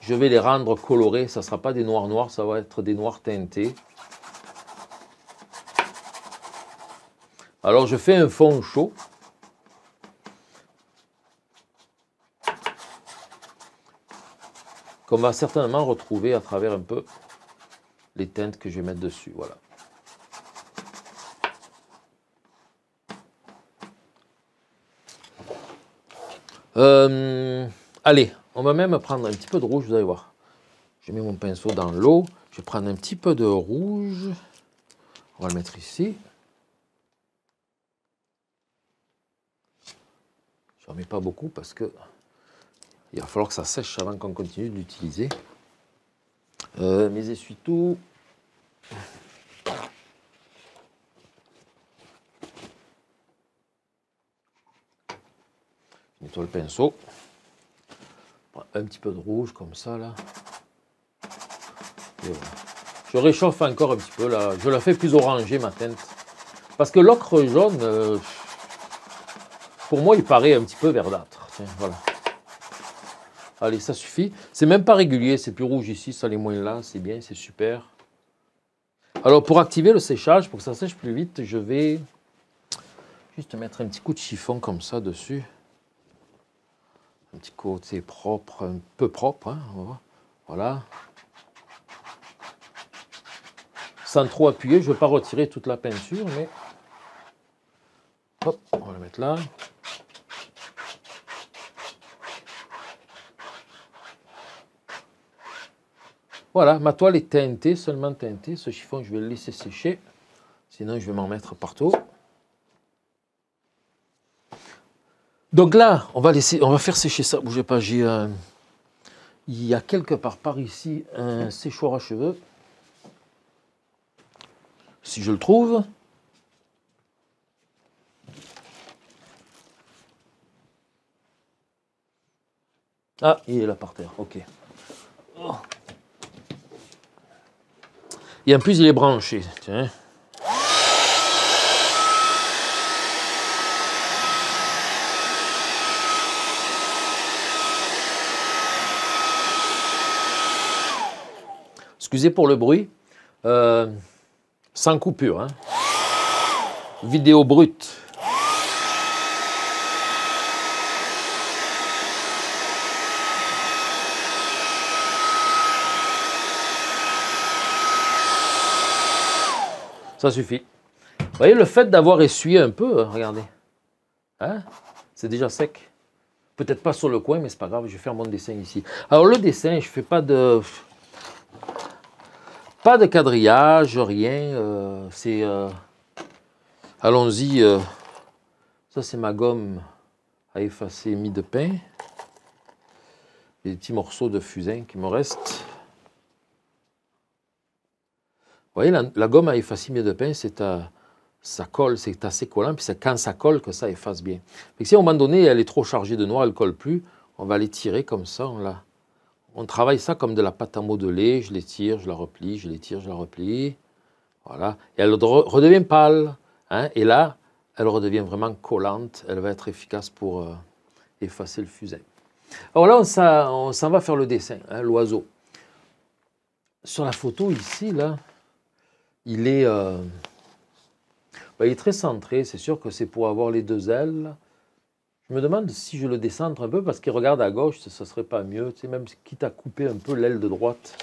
je vais les rendre colorés, ça ne sera pas des noirs noirs, ça va être des noirs teintés. Alors je fais un fond chaud. qu'on va certainement retrouver à travers un peu les teintes que je vais mettre dessus. Voilà. Euh, allez, on va même prendre un petit peu de rouge, vous allez voir. Je mets mon pinceau dans l'eau. Je vais prendre un petit peu de rouge. On va le mettre ici. n'en mets pas beaucoup parce que il va falloir que ça sèche avant qu'on continue de l'utiliser. Euh, mes essuie-tout. nettoie le pinceau. Un petit peu de rouge comme ça là. Je réchauffe encore un petit peu là. Je la fais plus orangée ma teinte. Parce que l'ocre jaune, euh, pour moi, il paraît un petit peu verdâtre. voilà. Allez, ça suffit. C'est même pas régulier, c'est plus rouge ici, ça l'est moins là, c'est bien, c'est super. Alors pour activer le séchage, pour que ça sèche plus vite, je vais juste mettre un petit coup de chiffon comme ça dessus. Un petit côté propre, un peu propre. Hein, voilà. Sans trop appuyer, je ne vais pas retirer toute la peinture, mais... Hop, on va la mettre là. Voilà, ma toile est teintée, seulement teintée. Ce chiffon, je vais le laisser sécher. Sinon, je vais m'en mettre partout. Donc là, on va laisser, on va faire sécher ça. Bougez pas, j'ai, euh, il y a quelque part par ici un séchoir à cheveux, si je le trouve. Ah, il est là par terre, ok. Et en plus, il est branché. Tiens. excusez pour le bruit, euh, sans coupure. Hein. Vidéo brute. Ça suffit. Vous voyez, le fait d'avoir essuyé un peu, euh, regardez. Hein? C'est déjà sec. Peut-être pas sur le coin, mais c'est pas grave, je vais faire mon dessin ici. Alors le dessin, je fais pas de... Pas de quadrillage, rien. Euh, c'est. Euh, allons-y. Euh, ça, c'est ma gomme à effacer mis de pain. Les petits morceaux de fusain qui me restent. Vous voyez, la, gomme à effacer mis de pain, c'est à ça colle, c'est assez collant, puis c'est quand ça colle que ça efface bien. si à un moment donné, elle est trop chargée de noir, elle colle plus, on va les tirer comme ça, on la, on travaille ça comme de la pâte à modeler, je l'étire, je la replie, je l'étire, je la replie. Voilà. Et elle redevient pâle. Hein. et là, elle redevient vraiment collante. Elle va être efficace pour euh, effacer le fusain. Alors là, on s'en va faire le dessin, hein, l'oiseau. Sur la photo ici, là, il est, euh, bah, il est très centré. C'est sûr que c'est pour avoir les deux ailes. Je me demande si je le décentre un peu parce qu'il regarde à gauche, ce ne serait pas mieux. Tu sais, même quitte à couper un peu l'aile de droite.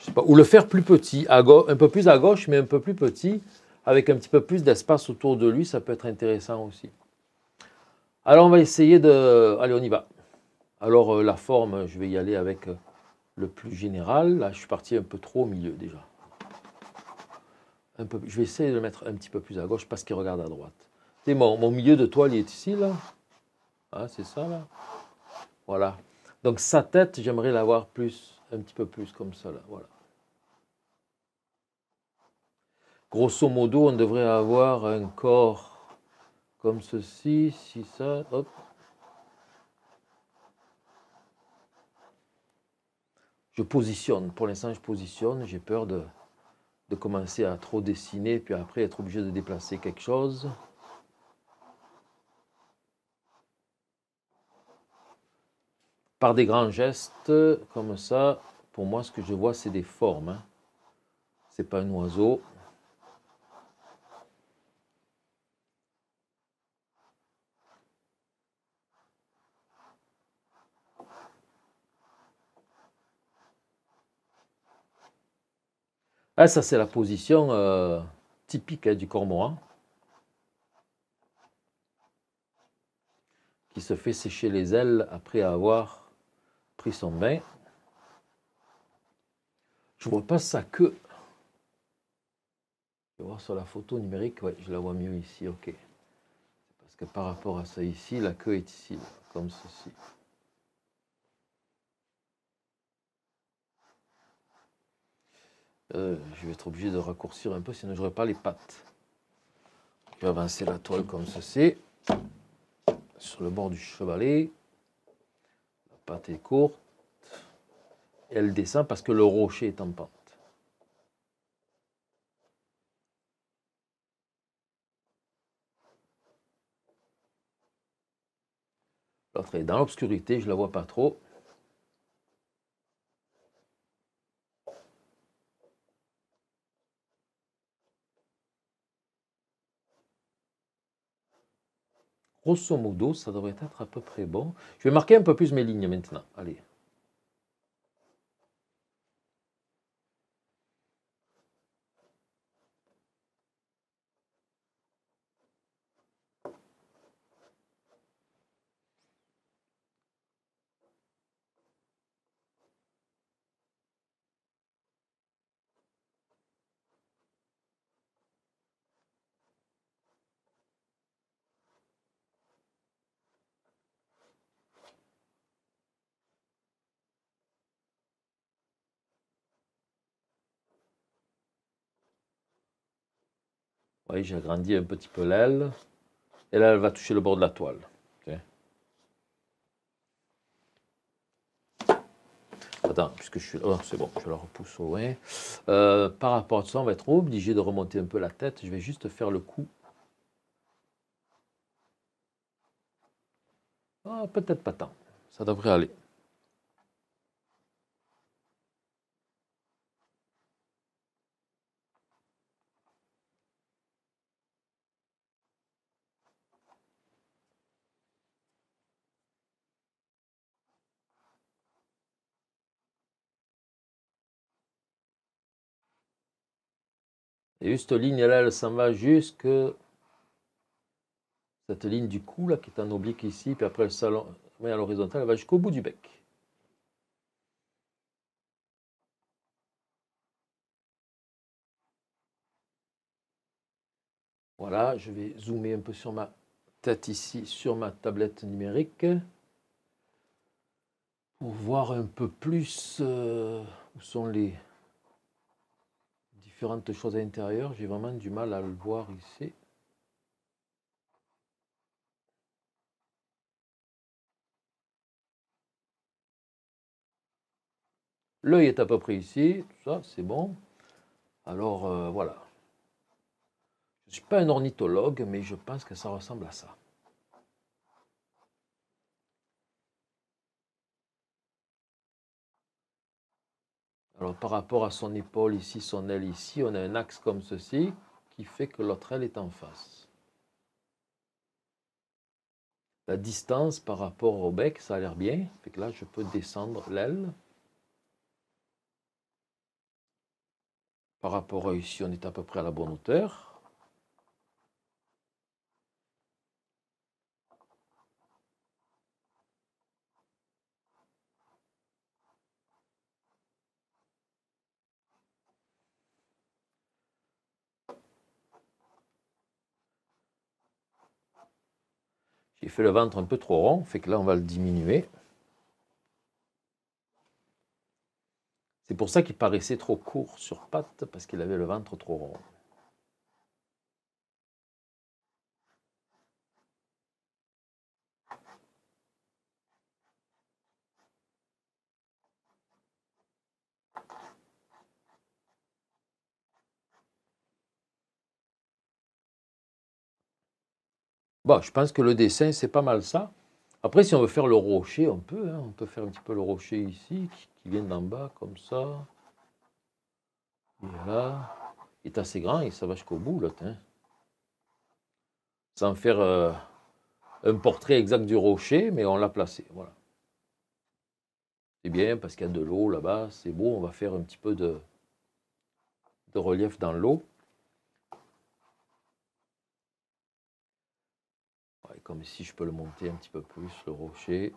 Je pas, ou le faire plus petit, un peu plus à gauche, mais un peu plus petit, avec un petit peu plus d'espace autour de lui, ça peut être intéressant aussi. Alors on va essayer de... Allez, on y va. Alors euh, la forme, je vais y aller avec euh, le plus général. Là, je suis parti un peu trop au milieu déjà. Un peu... Je vais essayer de le mettre un petit peu plus à gauche parce qu'il regarde à droite mon, milieu de toile, est ici, là. Ah, c'est ça, là. Voilà. Donc sa tête, j'aimerais l'avoir plus, un petit peu plus comme ça, là. Voilà. Grosso modo, on devrait avoir un corps comme ceci, si ça, hop. Je positionne, pour l'instant je positionne, j'ai peur de, de commencer à trop dessiner, puis après être obligé de déplacer quelque chose. par des grands gestes comme ça. Pour moi, ce que je vois, c'est des formes. Ce hein. C'est pas un oiseau. Ah, ça, c'est la position euh, typique hein, du cormoran. qui se fait sécher les ailes après avoir son bain. Je vois pas sa queue. Je vais voir sur la photo numérique, ouais, je la vois mieux ici, ok. Parce que par rapport à ça ici, la queue est ici, comme ceci. Euh, je vais être obligé de raccourcir un peu, sinon je n'aurai pas les pattes. Je vais avancer la toile comme ceci, sur le bord du chevalet est courte, elle descend parce que le rocher est en pente. L'autre est dans l'obscurité, je la vois pas trop. Grosso modo, ça devrait être à peu près bon. Je vais marquer un peu plus mes lignes maintenant. Allez. voyez, j'ai agrandi un petit peu l'aile. Et là, elle va toucher le bord de la toile. Attends, puisque je suis... Oh, c'est bon, je la repousse oh, au euh, par rapport à ça, on va être obligé de remonter un peu la tête. Je vais juste faire le coup. Ah, peut-être pas tant. Ça devrait aller. Et cette ligne-là, elle s'en va jusque cette ligne du cou, là, qui est en oblique ici, puis après, elle s'en à l'horizontale, elle va jusqu'au bout du bec. Voilà, je vais zoomer un peu sur ma tête ici, sur ma tablette numérique, pour voir un peu plus euh, où sont les, choses à l'intérieur. J'ai vraiment du mal à le voir ici. L'œil est à peu près ici, ça, c'est bon. Alors, euh, voilà. Je ne suis pas un ornithologue, mais je pense que ça ressemble à ça. Alors par rapport à son épaule ici, son aile ici, on a un axe comme ceci qui fait que l'autre aile est en face. La distance par rapport au bec, ça a l'air bien. que là, je peux descendre l'aile. Par rapport à ici, on est à peu près à la bonne hauteur. Il fait le ventre un peu trop rond, fait que là, on va le diminuer. C'est pour ça qu'il paraissait trop court sur pattes, parce qu'il avait le ventre trop rond. Bon, bah, je pense que le dessin, c'est pas mal ça. Après, si on veut faire le rocher, on peut. Hein. on peut faire un petit peu le rocher ici, qui vient d'en bas, comme ça. Et là, il est assez grand et ça va jusqu'au bout, là. Sans faire euh, un portrait exact du rocher, mais on l'a placé. Voilà. C'est bien parce qu'il y a de l'eau là-bas, c'est beau. On va faire un petit peu de, de relief dans l'eau. comme si je peux le monter un petit peu plus, le rocher.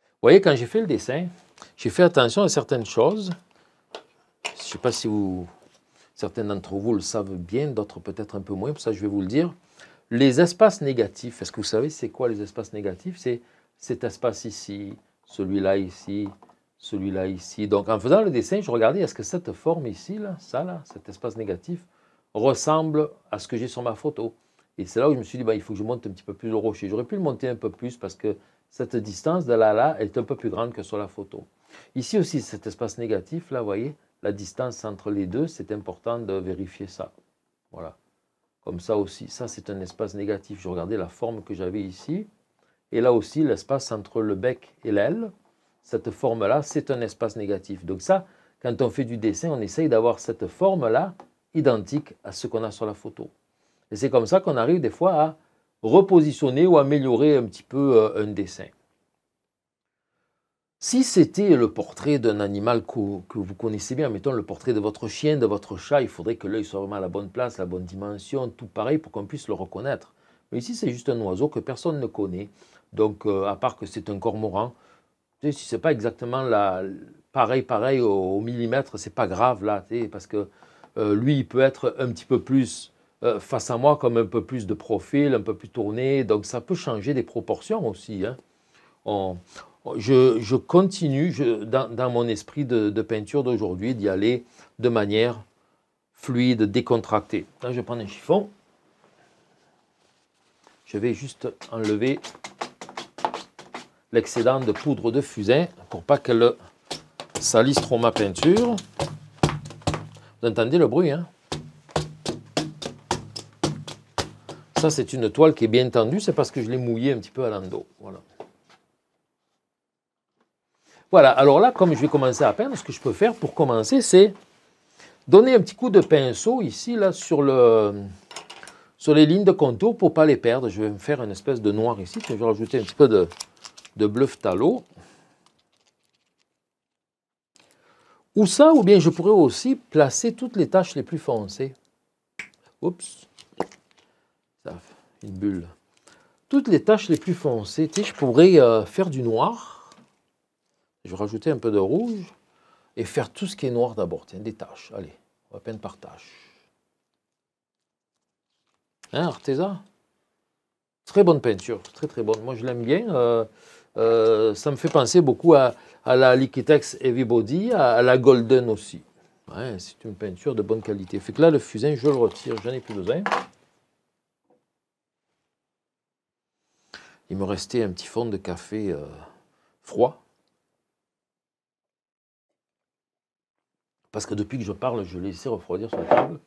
Vous voyez, quand j'ai fait le dessin, j'ai fait attention à certaines choses. Je ne sais pas si vous, certains d'entre vous le savent bien, d'autres peut-être un peu moins, pour ça je vais vous le dire. Les espaces négatifs, est-ce que vous savez c'est quoi les espaces négatifs C'est cet espace ici, celui-là ici, celui-là ici. Donc en faisant le dessin, je regardais, est-ce que cette forme ici, là, ça là, cet espace négatif, ressemble à ce que j'ai sur ma photo. Et c'est là où je me suis dit, bah, il faut que je monte un petit peu plus le rocher. J'aurais pu le monter un peu plus parce que cette distance de là à là est un peu plus grande que sur la photo. Ici aussi, cet espace négatif, là, vous voyez, la distance entre les deux, c'est important de vérifier ça. Voilà. Comme ça aussi, ça c'est un espace négatif. Je regardais la forme que j'avais ici. Et là aussi, l'espace entre le bec et l'aile, cette forme-là, c'est un espace négatif. Donc ça, quand on fait du dessin, on essaye d'avoir cette forme-là identique à ce qu'on a sur la photo. Et c'est comme ça qu'on arrive des fois à repositionner ou améliorer un petit peu euh, un dessin. Si c'était le portrait d'un animal que, vous connaissez bien, mettons le portrait de votre chien, de votre chat, il faudrait que l'œil soit vraiment à la bonne place, la bonne dimension, tout pareil pour qu'on puisse le reconnaître. Mais ici, c'est juste un oiseau que personne ne connaît. Donc, euh, à part que c'est un cormoran, si ce n'est pas exactement la, pareil, pareil au, au millimètre, c'est pas grave là, parce que euh, lui, il peut être un petit peu plus euh, face à moi, comme un peu plus de profil, un peu plus tourné. Donc ça peut changer des proportions aussi. Hein. je, continue dans, mon esprit de, peinture d'aujourd'hui d'y aller de manière fluide, décontractée. Je je prends un chiffon. Je vais juste enlever l'excédent de poudre de fusain pour pas qu'elle salisse trop ma peinture. Vous entendez le bruit, hein Ça, c'est une toile qui est bien tendue, c'est parce que je l'ai mouillée un petit peu à l'endos. Voilà. Voilà, alors là, comme je vais commencer à peindre, ce que je peux faire pour commencer, c'est donner un petit coup de pinceau ici, là, sur, le, sur les lignes de contour pour ne pas les perdre. Je vais me faire une espèce de noir ici. Je vais rajouter un petit peu de, de bleu Ou ça, ou bien je pourrais aussi placer toutes les taches les plus foncées. Oups, ça une bulle. Toutes les tâches les plus foncées, tu je pourrais euh, faire du noir. Je vais rajouter un peu de rouge et faire tout ce qui est noir d'abord. Tiens, des tâches Allez, on va peindre par tâche Hein, Arteza Très bonne peinture, très très bonne. Moi, je l'aime bien. Euh, euh, ça me fait penser beaucoup à, à la Liquitex Heavy Body, à la Golden aussi. c'est une peinture de bonne qualité. Fait que là, le fusain, je le retire, j'en ai plus besoin. Il me restait un petit fond de café euh, froid. Parce que depuis que je parle, je l'ai laissé refroidir sur la table.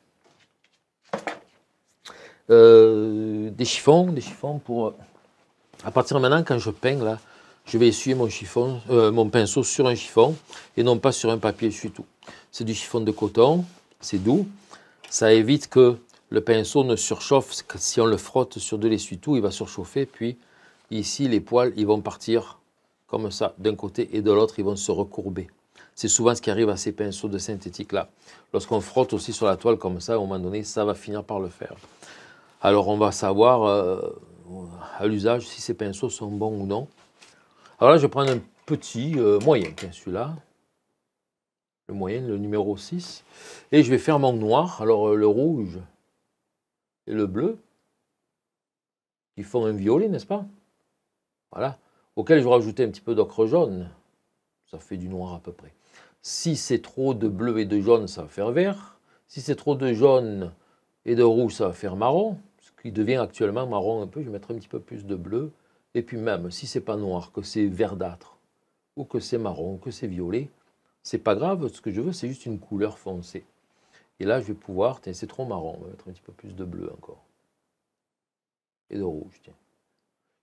Euh, des chiffons, des chiffons pour... À partir de maintenant, quand je peins, là, je vais essuyer mon, chiffon, euh, mon pinceau sur un chiffon et non pas sur un papier essuie-tout. C'est du chiffon de coton, c'est doux, ça évite que le pinceau ne surchauffe, si on le frotte sur de l'essuie-tout, il va surchauffer, puis ici les poils, ils vont partir comme ça, d'un côté et de l'autre, ils vont se recourber. C'est souvent ce qui arrive à ces pinceaux de synthétique-là. Lorsqu'on frotte aussi sur la toile comme ça, à un moment donné, ça va finir par le faire. Alors on va savoir euh, à l'usage si ces pinceaux sont bons ou non. Alors là, je vais prendre un petit euh, moyen, celui-là. Le moyen, le numéro 6. Et je vais faire mon noir. Alors, euh, le rouge et le bleu, qui font un violet, n'est-ce pas Voilà. Auquel je vais rajouter un petit peu d'ocre jaune. Ça fait du noir à peu près. Si c'est trop de bleu et de jaune, ça va faire vert. Si c'est trop de jaune et de rouge, ça va faire marron. Ce qui devient actuellement marron un peu. Je vais mettre un petit peu plus de bleu et puis même si c'est pas noir, que c'est verdâtre, ou que c'est marron, que c'est violet, c'est pas grave, ce que je veux, c'est juste une couleur foncée. Et là, je vais pouvoir, tiens, c'est trop marron, on va mettre un petit peu plus de bleu encore. Et de rouge, tiens.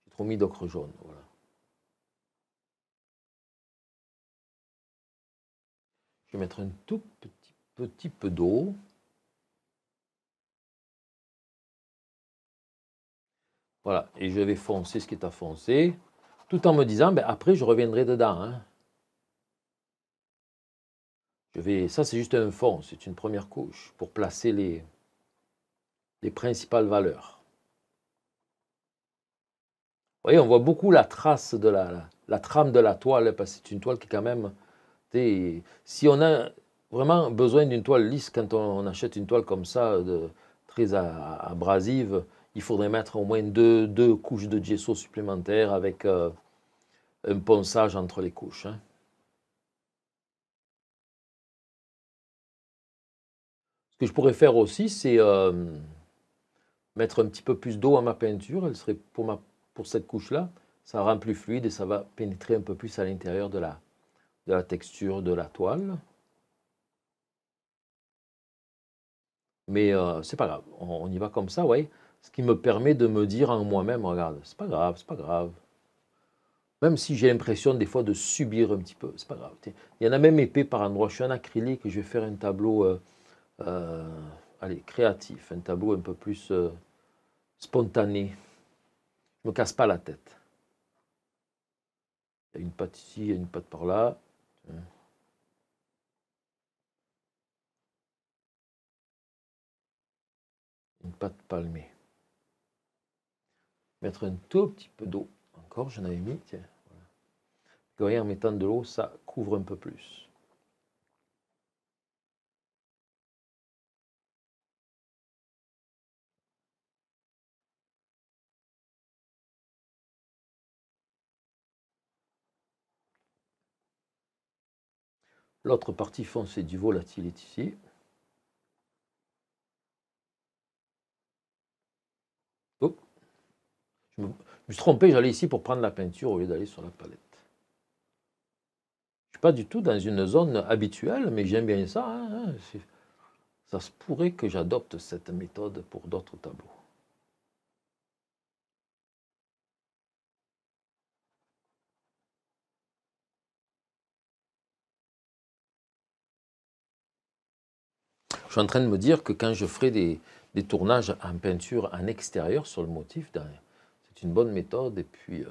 J'ai trop mis d'ocre jaune, voilà. Je vais mettre un tout petit, petit peu d'eau. Voilà, et je vais foncer ce qui est à foncer, tout en me disant, ben, après, je reviendrai dedans. Hein. Je vais, ça, c'est juste un fond, c'est une première couche pour placer les, les principales valeurs. Vous voyez, on voit beaucoup la trace de la, la, trame de la toile, parce que c'est une toile qui quand même... Si on a vraiment besoin d'une toile lisse, quand on, on, achète une toile comme ça, de, très abrasive, il faudrait mettre au moins deux, deux couches de gesso supplémentaires avec euh, un ponçage entre les couches. Hein. Ce que je pourrais faire aussi, c'est euh, mettre un petit peu plus d'eau à ma peinture. Elle serait pour, ma, pour cette couche-là, ça rend plus fluide et ça va pénétrer un peu plus à l'intérieur de la, de la texture de la toile. Mais euh, c'est pas grave, on, on, y va comme ça, ouais ce qui me permet de me dire en moi-même, regarde, c'est pas grave, c'est pas grave. Même si j'ai l'impression des fois de subir un petit peu, c'est pas grave. Il y en a même épais par endroit. Je suis en acrylique et je vais faire un tableau euh, euh, allez, créatif, un tableau un peu plus euh, spontané. Je ne me casse pas la tête. Il y a une patte ici, il y a une patte par là. Une patte palmée mettre un tout petit peu d'eau. Encore, j'en avais mis, tiens. Vous en mettant de l'eau, ça couvre un peu plus. L'autre partie foncée du volatile est ici. Je me, suis trompé, j'allais ici pour prendre la peinture au lieu d'aller sur la palette. Je ne suis pas du tout dans une zone habituelle, mais j'aime bien ça. Hein, hein, ça se pourrait que j'adopte cette méthode pour d'autres tableaux. je suis en train de me dire que quand je ferai des, tournages en peinture en extérieur sur le motif, d'un une bonne méthode. Et puis, euh,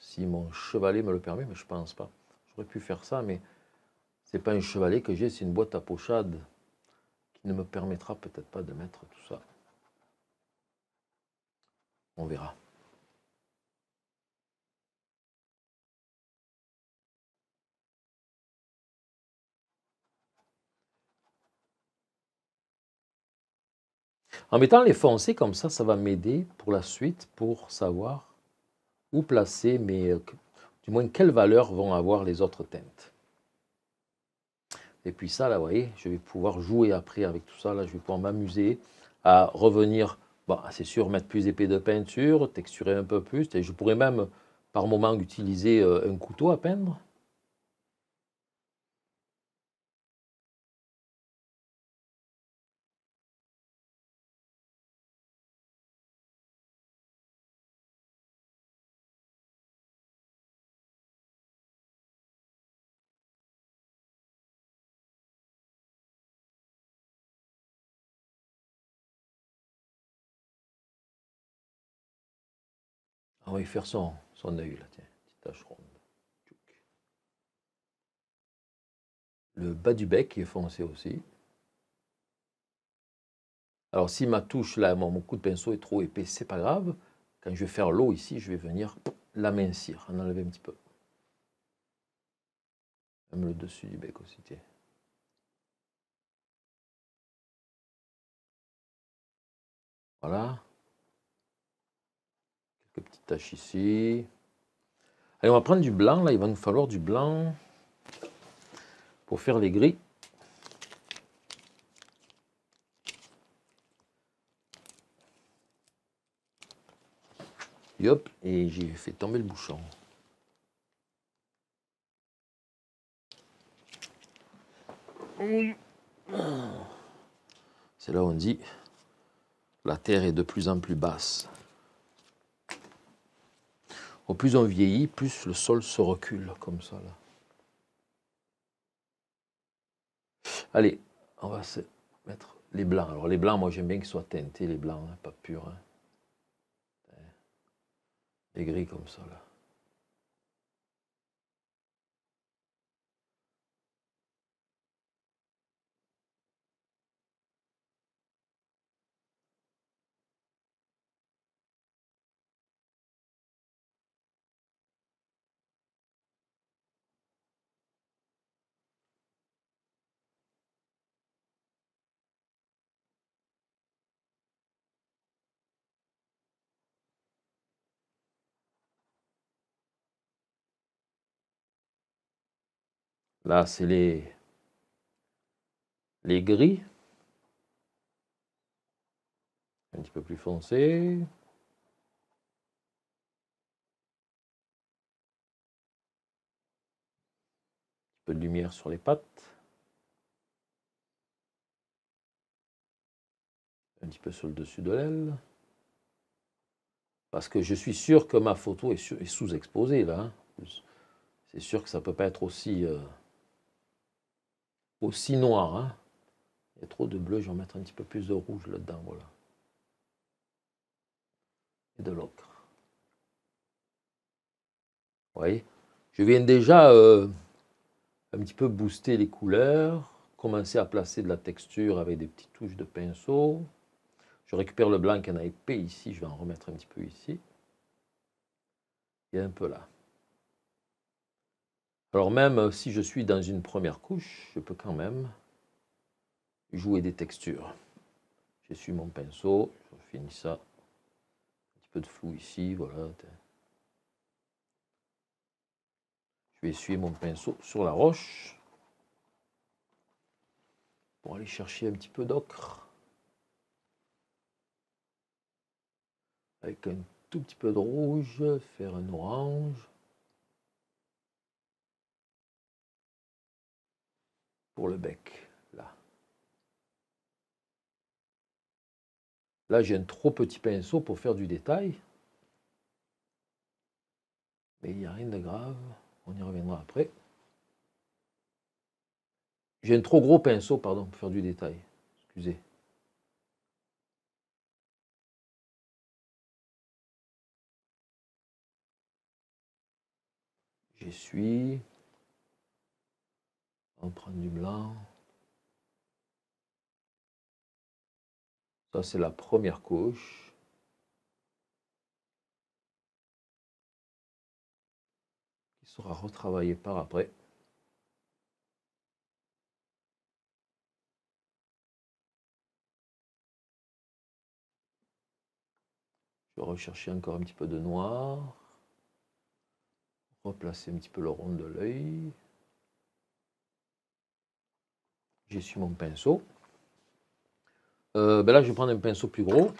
si mon chevalet me le permet, mais je pense pas. J'aurais pu faire ça, mais c'est pas un chevalet que j'ai, c'est une boîte à pochade qui ne me permettra peut-être pas de mettre tout ça. On verra. En mettant les foncés comme ça, ça va m'aider pour la suite pour savoir où placer mes... du moins quelles valeurs vont avoir les autres teintes. Et puis ça, là, vous voyez, je vais pouvoir jouer après avec tout ça. Là, je vais pouvoir m'amuser à revenir, c'est sûr, mettre plus épais de peinture, texturer un peu plus. Et je pourrais même, par moment, utiliser euh, un couteau à peindre on va y faire son, son œil, là, tiens, petite tache ronde. Le bas du bec est foncé aussi. Alors si ma touche, là, mon coup de pinceau est trop épais, c'est pas grave. Quand je vais faire l'eau ici, je vais venir l'amincir, en enlever un petit peu. Même le dessus du bec aussi, tiens. Voilà petites taches ici. Allez, on va prendre du blanc. Là, il va nous falloir du blanc pour faire les gris. Et et j'ai fait tomber le bouchon. C'est là où on dit la terre est de plus en plus basse plus on vieillit, plus le sol se recule comme ça. Là. Allez, on va mettre les blancs. Alors les blancs, moi j'aime bien qu'ils soient teintés, les blancs, hein, pas purs. Les hein. gris comme ça là. Là, c'est les, les gris. Un petit peu plus foncé. Un peu de lumière sur les pattes. Un petit peu sur le dessus de l'aile. Parce que je suis sûr que ma photo est, sous-exposée là. Hein. C'est sûr que ça ne peut pas être aussi... Euh, aussi noir. Hein. Il y a trop de bleu, je vais en mettre un petit peu plus de rouge là-dedans, voilà. Et de l'ocre. Vous voyez Je viens déjà euh, un petit peu booster les couleurs, commencer à placer de la texture avec des petites touches de pinceau. Je récupère le blanc qui en a épais ici, je vais en remettre un petit peu ici. Et un peu là. Alors même euh, si je suis dans une première couche, je peux quand même jouer des textures. J'essuie mon pinceau, je finis ça. Un petit peu de flou ici, voilà. Je vais essuyer mon pinceau sur la roche pour aller chercher un petit peu d'ocre. Avec un tout petit peu de rouge, faire un orange. pour le bec, là. Là, j'ai un trop petit pinceau pour faire du détail. Mais il n'y a rien de grave, on y reviendra après. J'ai un trop gros pinceau, pardon, pour faire du détail. Excusez. J'essuie. On va prendre du blanc. Ça, c'est la première couche. Qui sera retravaillée par après. Je vais rechercher encore un petit peu de noir. Replacer un petit peu le rond de l'œil. J'ai sur mon pinceau. Euh, ben là, je vais prendre un pinceau plus gros.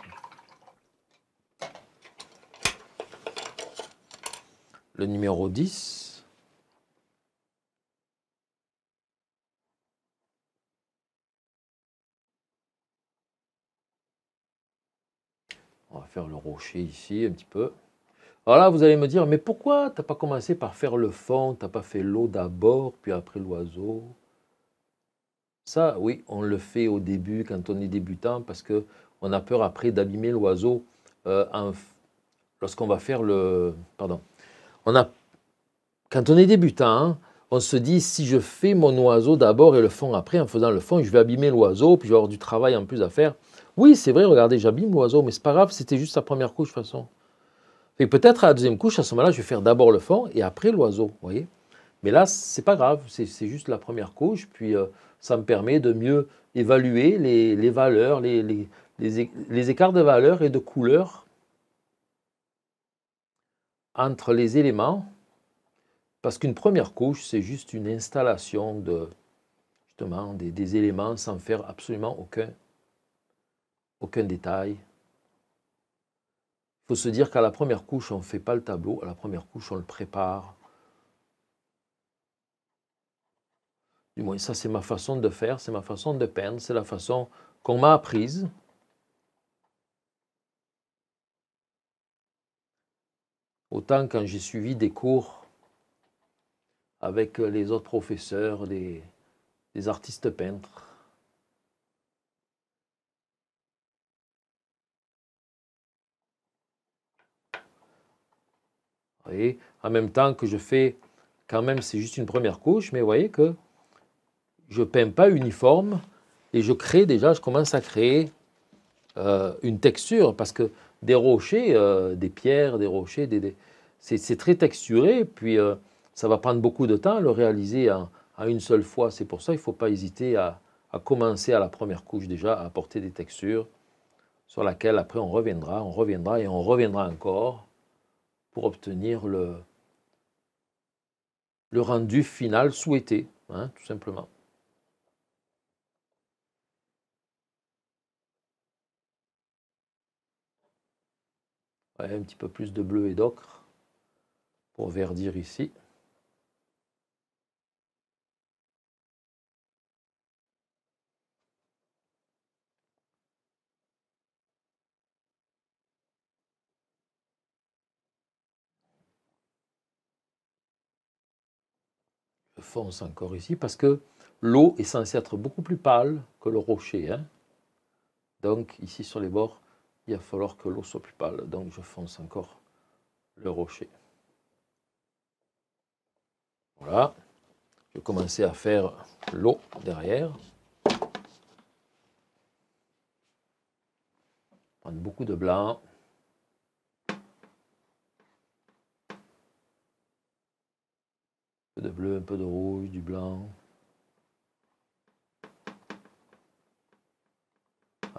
Le numéro 10. On va faire le rocher ici un petit peu. Alors là, vous allez me dire, mais pourquoi tu t'as pas commencé par faire le fond, Tu t'as pas fait l'eau d'abord, puis après l'oiseau ça, oui, on le fait au début quand on est débutant parce que on a peur après d'abîmer l'oiseau euh, lorsqu'on va faire le. Pardon. On a, quand on est débutant, hein, on se dit si je fais mon oiseau d'abord et le fond après, en faisant le fond, je vais abîmer l'oiseau, puis je vais avoir du travail en plus à faire. Oui, c'est vrai, regardez, j'abîme l'oiseau, mais c'est pas grave, c'était juste la première couche de toute façon. Et peut-être à la deuxième couche, à ce moment-là, je vais faire d'abord le fond et après l'oiseau, vous voyez. Mais là, c'est pas grave, c'est juste la première couche, puis. Euh, ça me permet de mieux évaluer les, valeurs, les, les, écarts de valeurs et de couleurs entre les éléments. Parce qu'une première couche, c'est juste une installation de, justement, des, éléments sans faire absolument aucun, aucun détail. Il faut se dire qu'à la première couche, on ne fait pas le tableau, à la première couche, on le prépare Du moins, ça, c'est ma façon de faire, c'est ma façon de peindre, c'est la façon qu'on m'a apprise. Autant quand j'ai suivi des cours avec les autres professeurs, des, artistes peintres. Vous voyez, en même temps que je fais, quand même, c'est juste une première couche, mais vous voyez que je peins pas uniforme et je crée déjà, je commence à créer euh, une texture parce que des rochers, euh, des pierres, des rochers, c'est très texturé. Puis euh, ça va prendre beaucoup de temps à le réaliser en, une seule fois. C'est pour ça qu'il ne faut pas hésiter à, commencer à la première couche déjà à apporter des textures sur laquelle après on reviendra, on reviendra et on reviendra encore pour obtenir le, rendu final souhaité, hein, tout simplement. un petit peu plus de bleu et d'ocre pour verdir ici. Je fonce encore ici parce que l'eau est censée être beaucoup plus pâle que le rocher. Hein. Donc ici sur les bords, il va falloir que l'eau soit plus pâle. Donc je fonce encore le rocher. Voilà. Je vais commencer à faire l'eau derrière. Prendre beaucoup de blanc. Un peu de bleu, un peu de rouge, du blanc.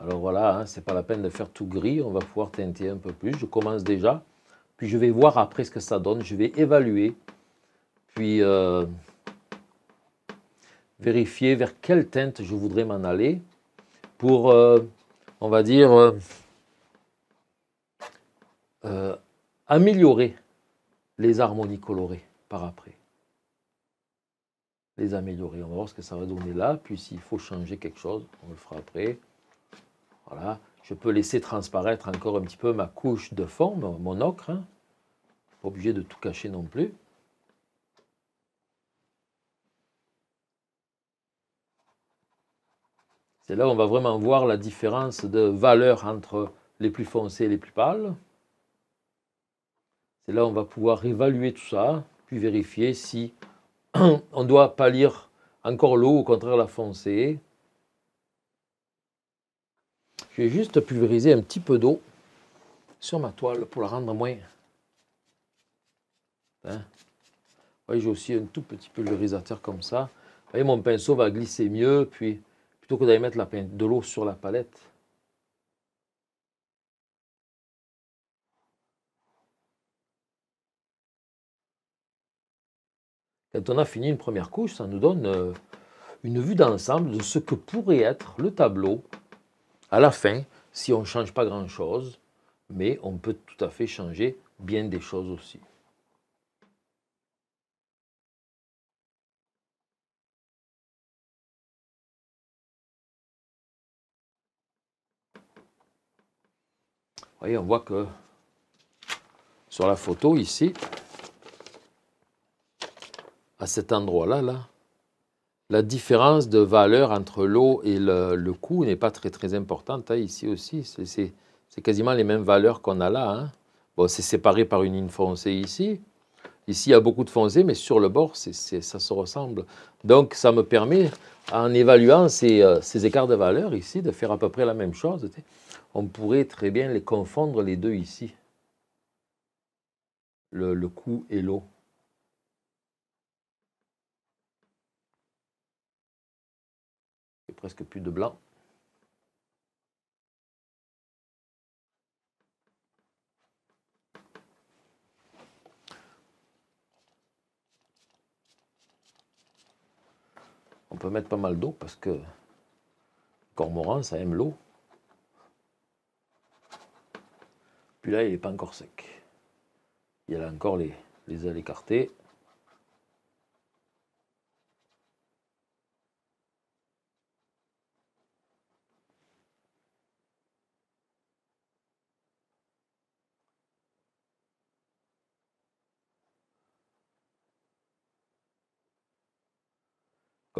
Alors voilà, ce hein, c'est pas la peine de faire tout gris, on va pouvoir teinter un peu plus. Je commence déjà, puis je vais voir après ce que ça donne, je vais évaluer, puis euh, vérifier vers quelle teinte je voudrais m'en aller pour, euh, on va dire, euh, améliorer les harmonies colorées par après. Les améliorer. On va voir ce que ça va donner là. Puis s'il faut changer quelque chose, on le fera après. Voilà. Je peux laisser transparaître encore un petit peu ma couche de fond, mon ocre. suis hein. Pas obligé de tout cacher non plus. C'est là où on va vraiment voir la différence de valeur entre les plus foncés et les plus pâles. C'est là où on va pouvoir évaluer tout ça, puis vérifier si on doit pâlir encore l'eau, au contraire la foncée, juste pulvériser un petit peu d'eau sur ma toile pour la rendre moins. Hein. j'ai aussi un tout petit pulvérisateur comme ça. Vous mon pinceau va glisser mieux, puis plutôt que d'aller mettre de l'eau sur la palette. Quand on a fini une première couche, ça nous donne euh, une vue d'ensemble de ce que pourrait être le tableau à la fin, si on ne change pas grand-chose, mais on peut tout à fait changer bien des choses aussi. voyez, on voit que sur la photo ici, à cet endroit-là, là la différence de valeur entre l'eau et le, le coût n'est pas très très importante. Hein, ici aussi, c'est quasiment les mêmes valeurs qu'on a là. Hein. Bon, c'est séparé par une ligne foncée ici. Ici, il y a beaucoup de foncé, mais sur le bord, c'est ça se ressemble. Donc, ça me permet, en évaluant ces, euh, ces, écarts de valeur ici, de faire à peu près la même chose. On pourrait très bien les confondre les deux ici, le, le coût et l'eau. presque plus de blanc. On peut mettre pas mal d'eau parce que le cormoran, ça aime l'eau. Puis là, il n'est pas encore sec. Il y a là encore les, les ailes écartées.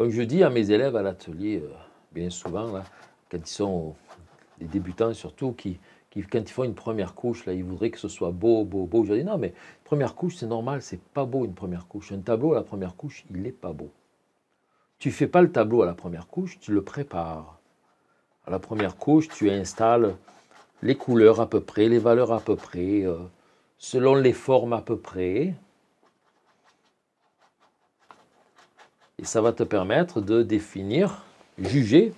je dis à mes élèves à l'atelier, euh, bien souvent, là, quand ils sont des débutants surtout, qui, quand ils font une première couche, là, ils voudraient que ce soit beau, beau, beau. Je dis non, mais première couche, c'est normal, c'est pas beau une première couche. Un tableau à la première couche, il n'est pas beau. Tu fais pas le tableau à la première couche, tu le prépares. À la première couche, tu installes les couleurs à peu près, les valeurs à peu près, euh, selon les formes à peu près. Et ça va te permettre de définir, juger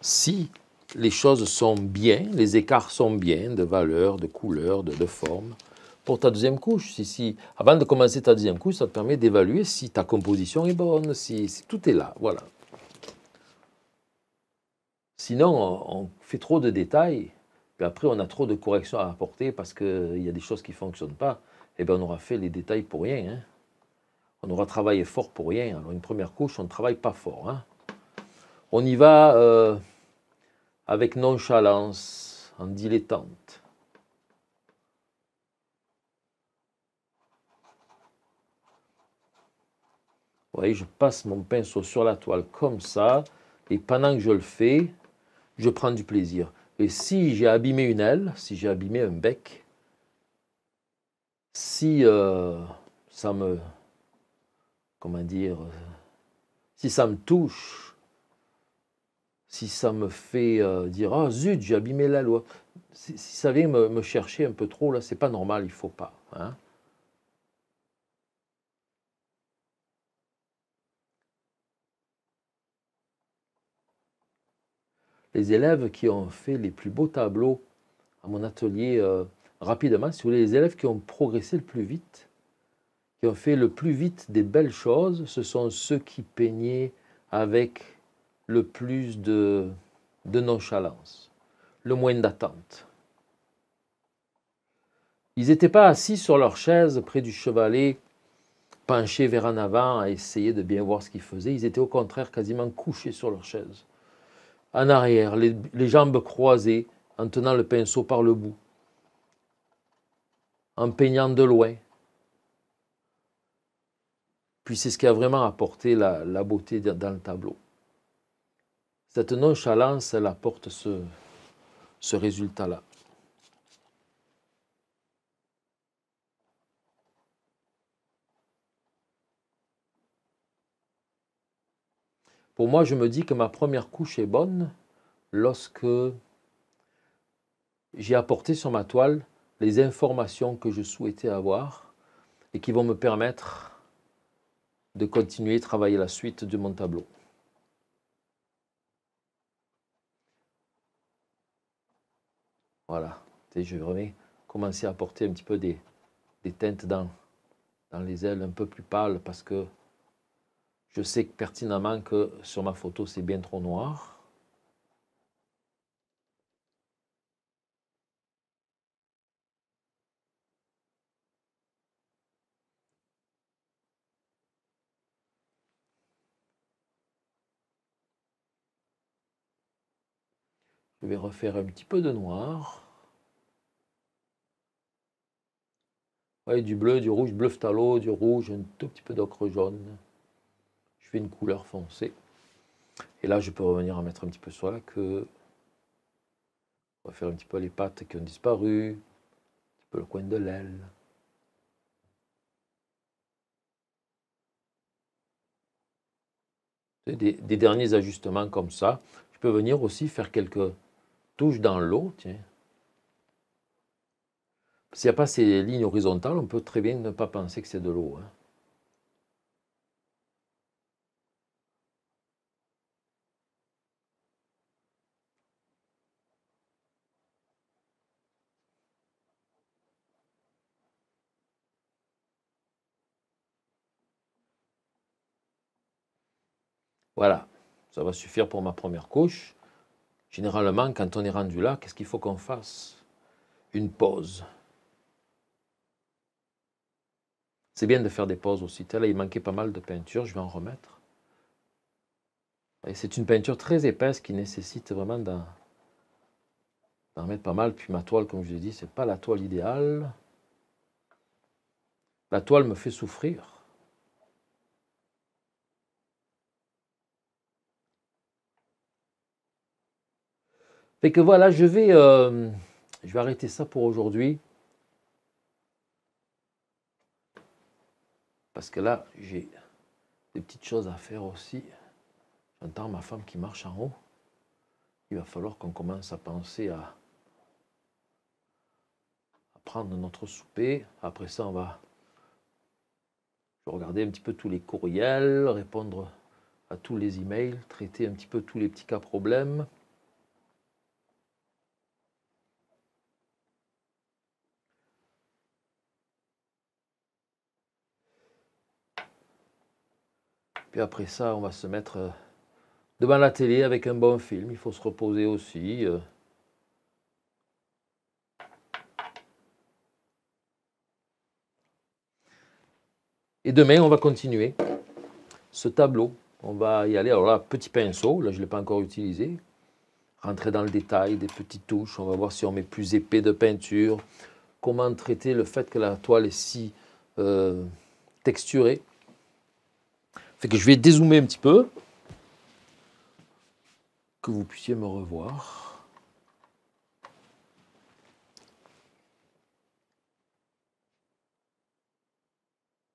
si les choses sont bien, les écarts sont bien de valeur, de couleur, de, forme. Pour ta deuxième couche, si, si, avant de commencer ta deuxième couche, ça te permet d'évaluer si ta composition est bonne, si, tout est là. Voilà. Sinon, on fait trop de détails, puis après, on a trop de corrections à apporter parce qu'il y a des choses qui ne fonctionnent pas. Et eh bien, on aura fait les détails pour rien. Hein. On aura travaillé fort pour rien. Alors une première couche, on ne travaille pas fort. Hein. On y va euh, avec nonchalance, en dilettante. Vous voyez, je passe mon pinceau sur la toile comme ça, et pendant que je le fais, je prends du plaisir. Et si j'ai abîmé une aile, si j'ai abîmé un bec, si euh, ça me comment dire, euh, si ça me touche, si ça me fait euh, dire ah zut j'ai abîmé la loi, si, ça vient me, chercher un peu trop là c'est pas normal il faut pas. Hein. Les élèves qui ont fait les plus beaux tableaux à mon atelier euh, rapidement, si vous voulez, les élèves qui ont progressé le plus vite, qui ont fait le plus vite des belles choses, ce sont ceux qui peignaient avec le plus de, nonchalance, le moins d'attente. Ils n'étaient pas assis sur leur chaise près du chevalet, penchés vers en avant à essayer de bien voir ce qu'ils faisaient. Ils étaient au contraire quasiment couchés sur leur chaise, en arrière, les jambes croisées, en tenant le pinceau par le bout, en peignant de loin, puis c'est ce qui a vraiment apporté la, beauté dans le tableau. Cette nonchalance, elle apporte ce résultat-là. Pour moi, je me dis que ma première couche est bonne lorsque j'ai apporté sur ma toile les informations que je souhaitais avoir et qui vont me permettre de continuer à travailler la suite de mon tableau. Voilà, je vais commencer à porter un petit peu des, teintes dans les ailes un peu plus pâles parce que je sais pertinemment que sur ma photo c'est bien trop noir. vais refaire un petit peu de noir. Ouais, du bleu, du rouge, bleu phtalo du rouge, un tout petit peu d'ocre jaune. Je fais une couleur foncée. Et là, je peux revenir à mettre un petit peu sur la queue. Refaire un petit peu les pattes qui ont disparu. Un petit peu le coin de l'aile. des derniers ajustements comme ça. Je peux venir aussi faire quelques touche dans l'eau, tiens. S'il n'y a pas ces lignes horizontales, on peut très bien ne pas penser que c'est de l'eau. Hein. Voilà, ça va suffire pour ma première couche. Généralement, quand on est rendu là, qu'est-ce qu'il faut qu'on fasse Une pause. C'est bien de faire des pauses aussi. Là, il manquait pas mal de peinture, je vais en remettre. c'est une peinture très épaisse qui nécessite vraiment d'en, remettre pas mal. Puis ma toile, comme je l'ai dit, ce n'est pas la toile idéale. La toile me fait souffrir. Fait que voilà, je vais, euh, je vais arrêter ça pour aujourd'hui. Parce que là, j'ai des petites choses à faire aussi. J'entends ma femme qui marche en haut. Il va falloir qu'on commence à penser à, à prendre notre souper. Après ça, on va regarder un petit peu tous les courriels, répondre à tous les emails, traiter un petit peu tous les petits cas problèmes. Et après ça, on va se mettre euh, devant la télé avec un bon film. Il faut se reposer aussi. Euh. Et demain, on va continuer ce tableau. On va y aller. Alors là, petit pinceau, là je ne l'ai pas encore utilisé. Rentrer dans le détail des petites touches. On va voir si on met plus épais de peinture. Comment traiter le fait que la toile est si euh, texturée. Fait que je vais dézoomer un petit peu. Que vous puissiez me revoir.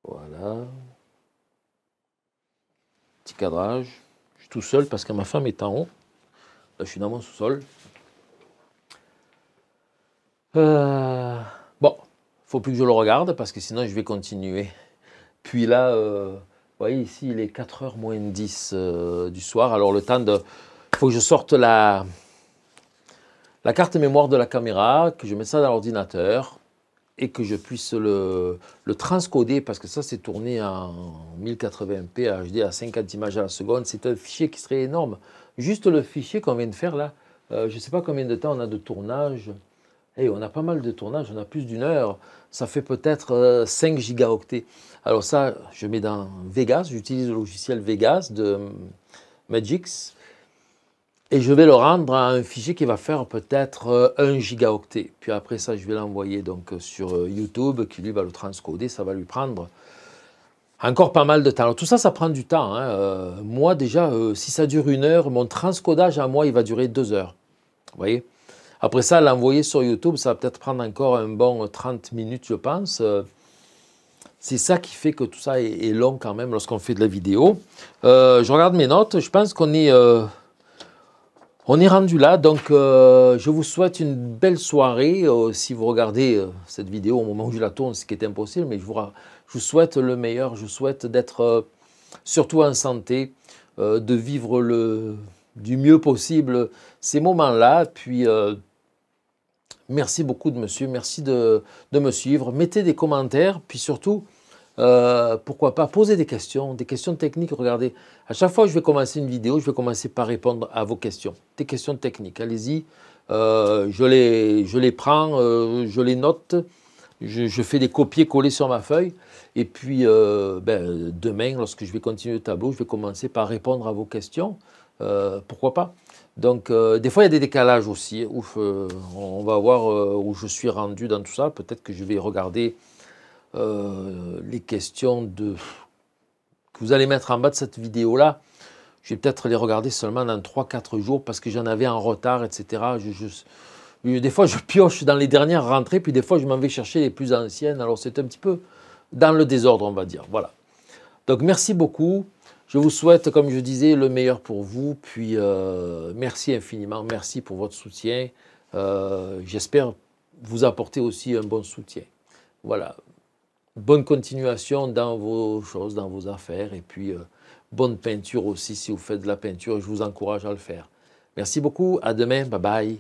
Voilà. Petit cadrage. Je suis tout seul parce que ma femme est en haut. Là, je suis dans mon sous-sol. Il euh, bon, faut plus que je le regarde parce que sinon je vais continuer. Puis là, euh, voyez ici, il est 4h moins 10 euh, du soir. Alors le temps de... Il faut que je sorte la, la carte mémoire de la caméra, que je mette ça dans l'ordinateur et que je puisse le, le transcoder, parce que ça c'est tourné en 1080p HD à 50 images à la seconde. C'est un fichier qui serait énorme. Juste le fichier qu'on vient de faire là, euh, je ne sais pas combien de temps on a de tournage. Eh, on a pas mal de tournages, on a plus d'une heure. Ça fait peut-être 5 euh, gigaoctets. Alors ça, je mets dans Vegas, j'utilise le logiciel Vegas de euh, Magix. Et je vais le rendre à un fichier qui va faire peut-être 1 euh, gigaoctet. Puis après ça, je vais l'envoyer donc sur YouTube, qui lui va le transcoder. Ça va lui prendre encore pas mal de temps. Alors tout ça, ça prend du temps. Hein. moi déjà, si ça dure une heure, mon transcodage à moi, il va durer deux heures. Vous voyez après ça, l'envoyer sur YouTube, ça va peut-être prendre encore un bon 30 minutes, je pense. Euh, c'est ça qui fait que tout ça est, long quand même lorsqu'on fait de la vidéo. Euh, je regarde mes notes, je pense qu'on est, euh, est rendu là. Donc, je vous souhaite une belle soirée. si vous regardez cette vidéo au moment où je la tourne, ce qui est impossible, mais je vous, souhaite le meilleur. Je vous souhaite d'être surtout en santé, de vivre le, du mieux possible ces moments-là. Puis Merci beaucoup de monsieur, merci de, me suivre. Mettez des commentaires, puis surtout, euh, pourquoi pas poser des questions, des questions techniques. Regardez, à chaque fois que je vais commencer une vidéo, je vais commencer par répondre à vos questions, des questions techniques. Allez-y, euh, je, les, je les prends, euh, je les note, je, fais des copier-coller sur ma feuille. Et puis, ben, demain, lorsque je vais continuer le tableau, je vais commencer par répondre à vos questions. pourquoi pas donc, euh, des fois, il y a des décalages aussi. Hein, ouf, euh, on va voir euh, où je suis rendu dans tout ça. Peut-être que je vais regarder les questions de... que vous allez mettre en bas de cette vidéo-là. Je vais peut-être les regarder seulement dans 3-4 jours parce que j'en avais en retard, etc. Des fois, je pioche dans les dernières rentrées, puis des fois, je m'en vais chercher les plus anciennes. Alors, c'est un petit peu dans le désordre, on va dire. Voilà. Donc, merci beaucoup. Je vous souhaite, comme je disais, le meilleur pour vous. Puis euh, merci infiniment, merci pour votre soutien. Euh, j'espère vous apporter aussi un bon soutien. Voilà. Bonne continuation dans vos choses, dans vos affaires. Et puis, euh, bonne peinture aussi si vous faites de la peinture. Je vous encourage à le faire. Merci beaucoup. À demain. Bye bye.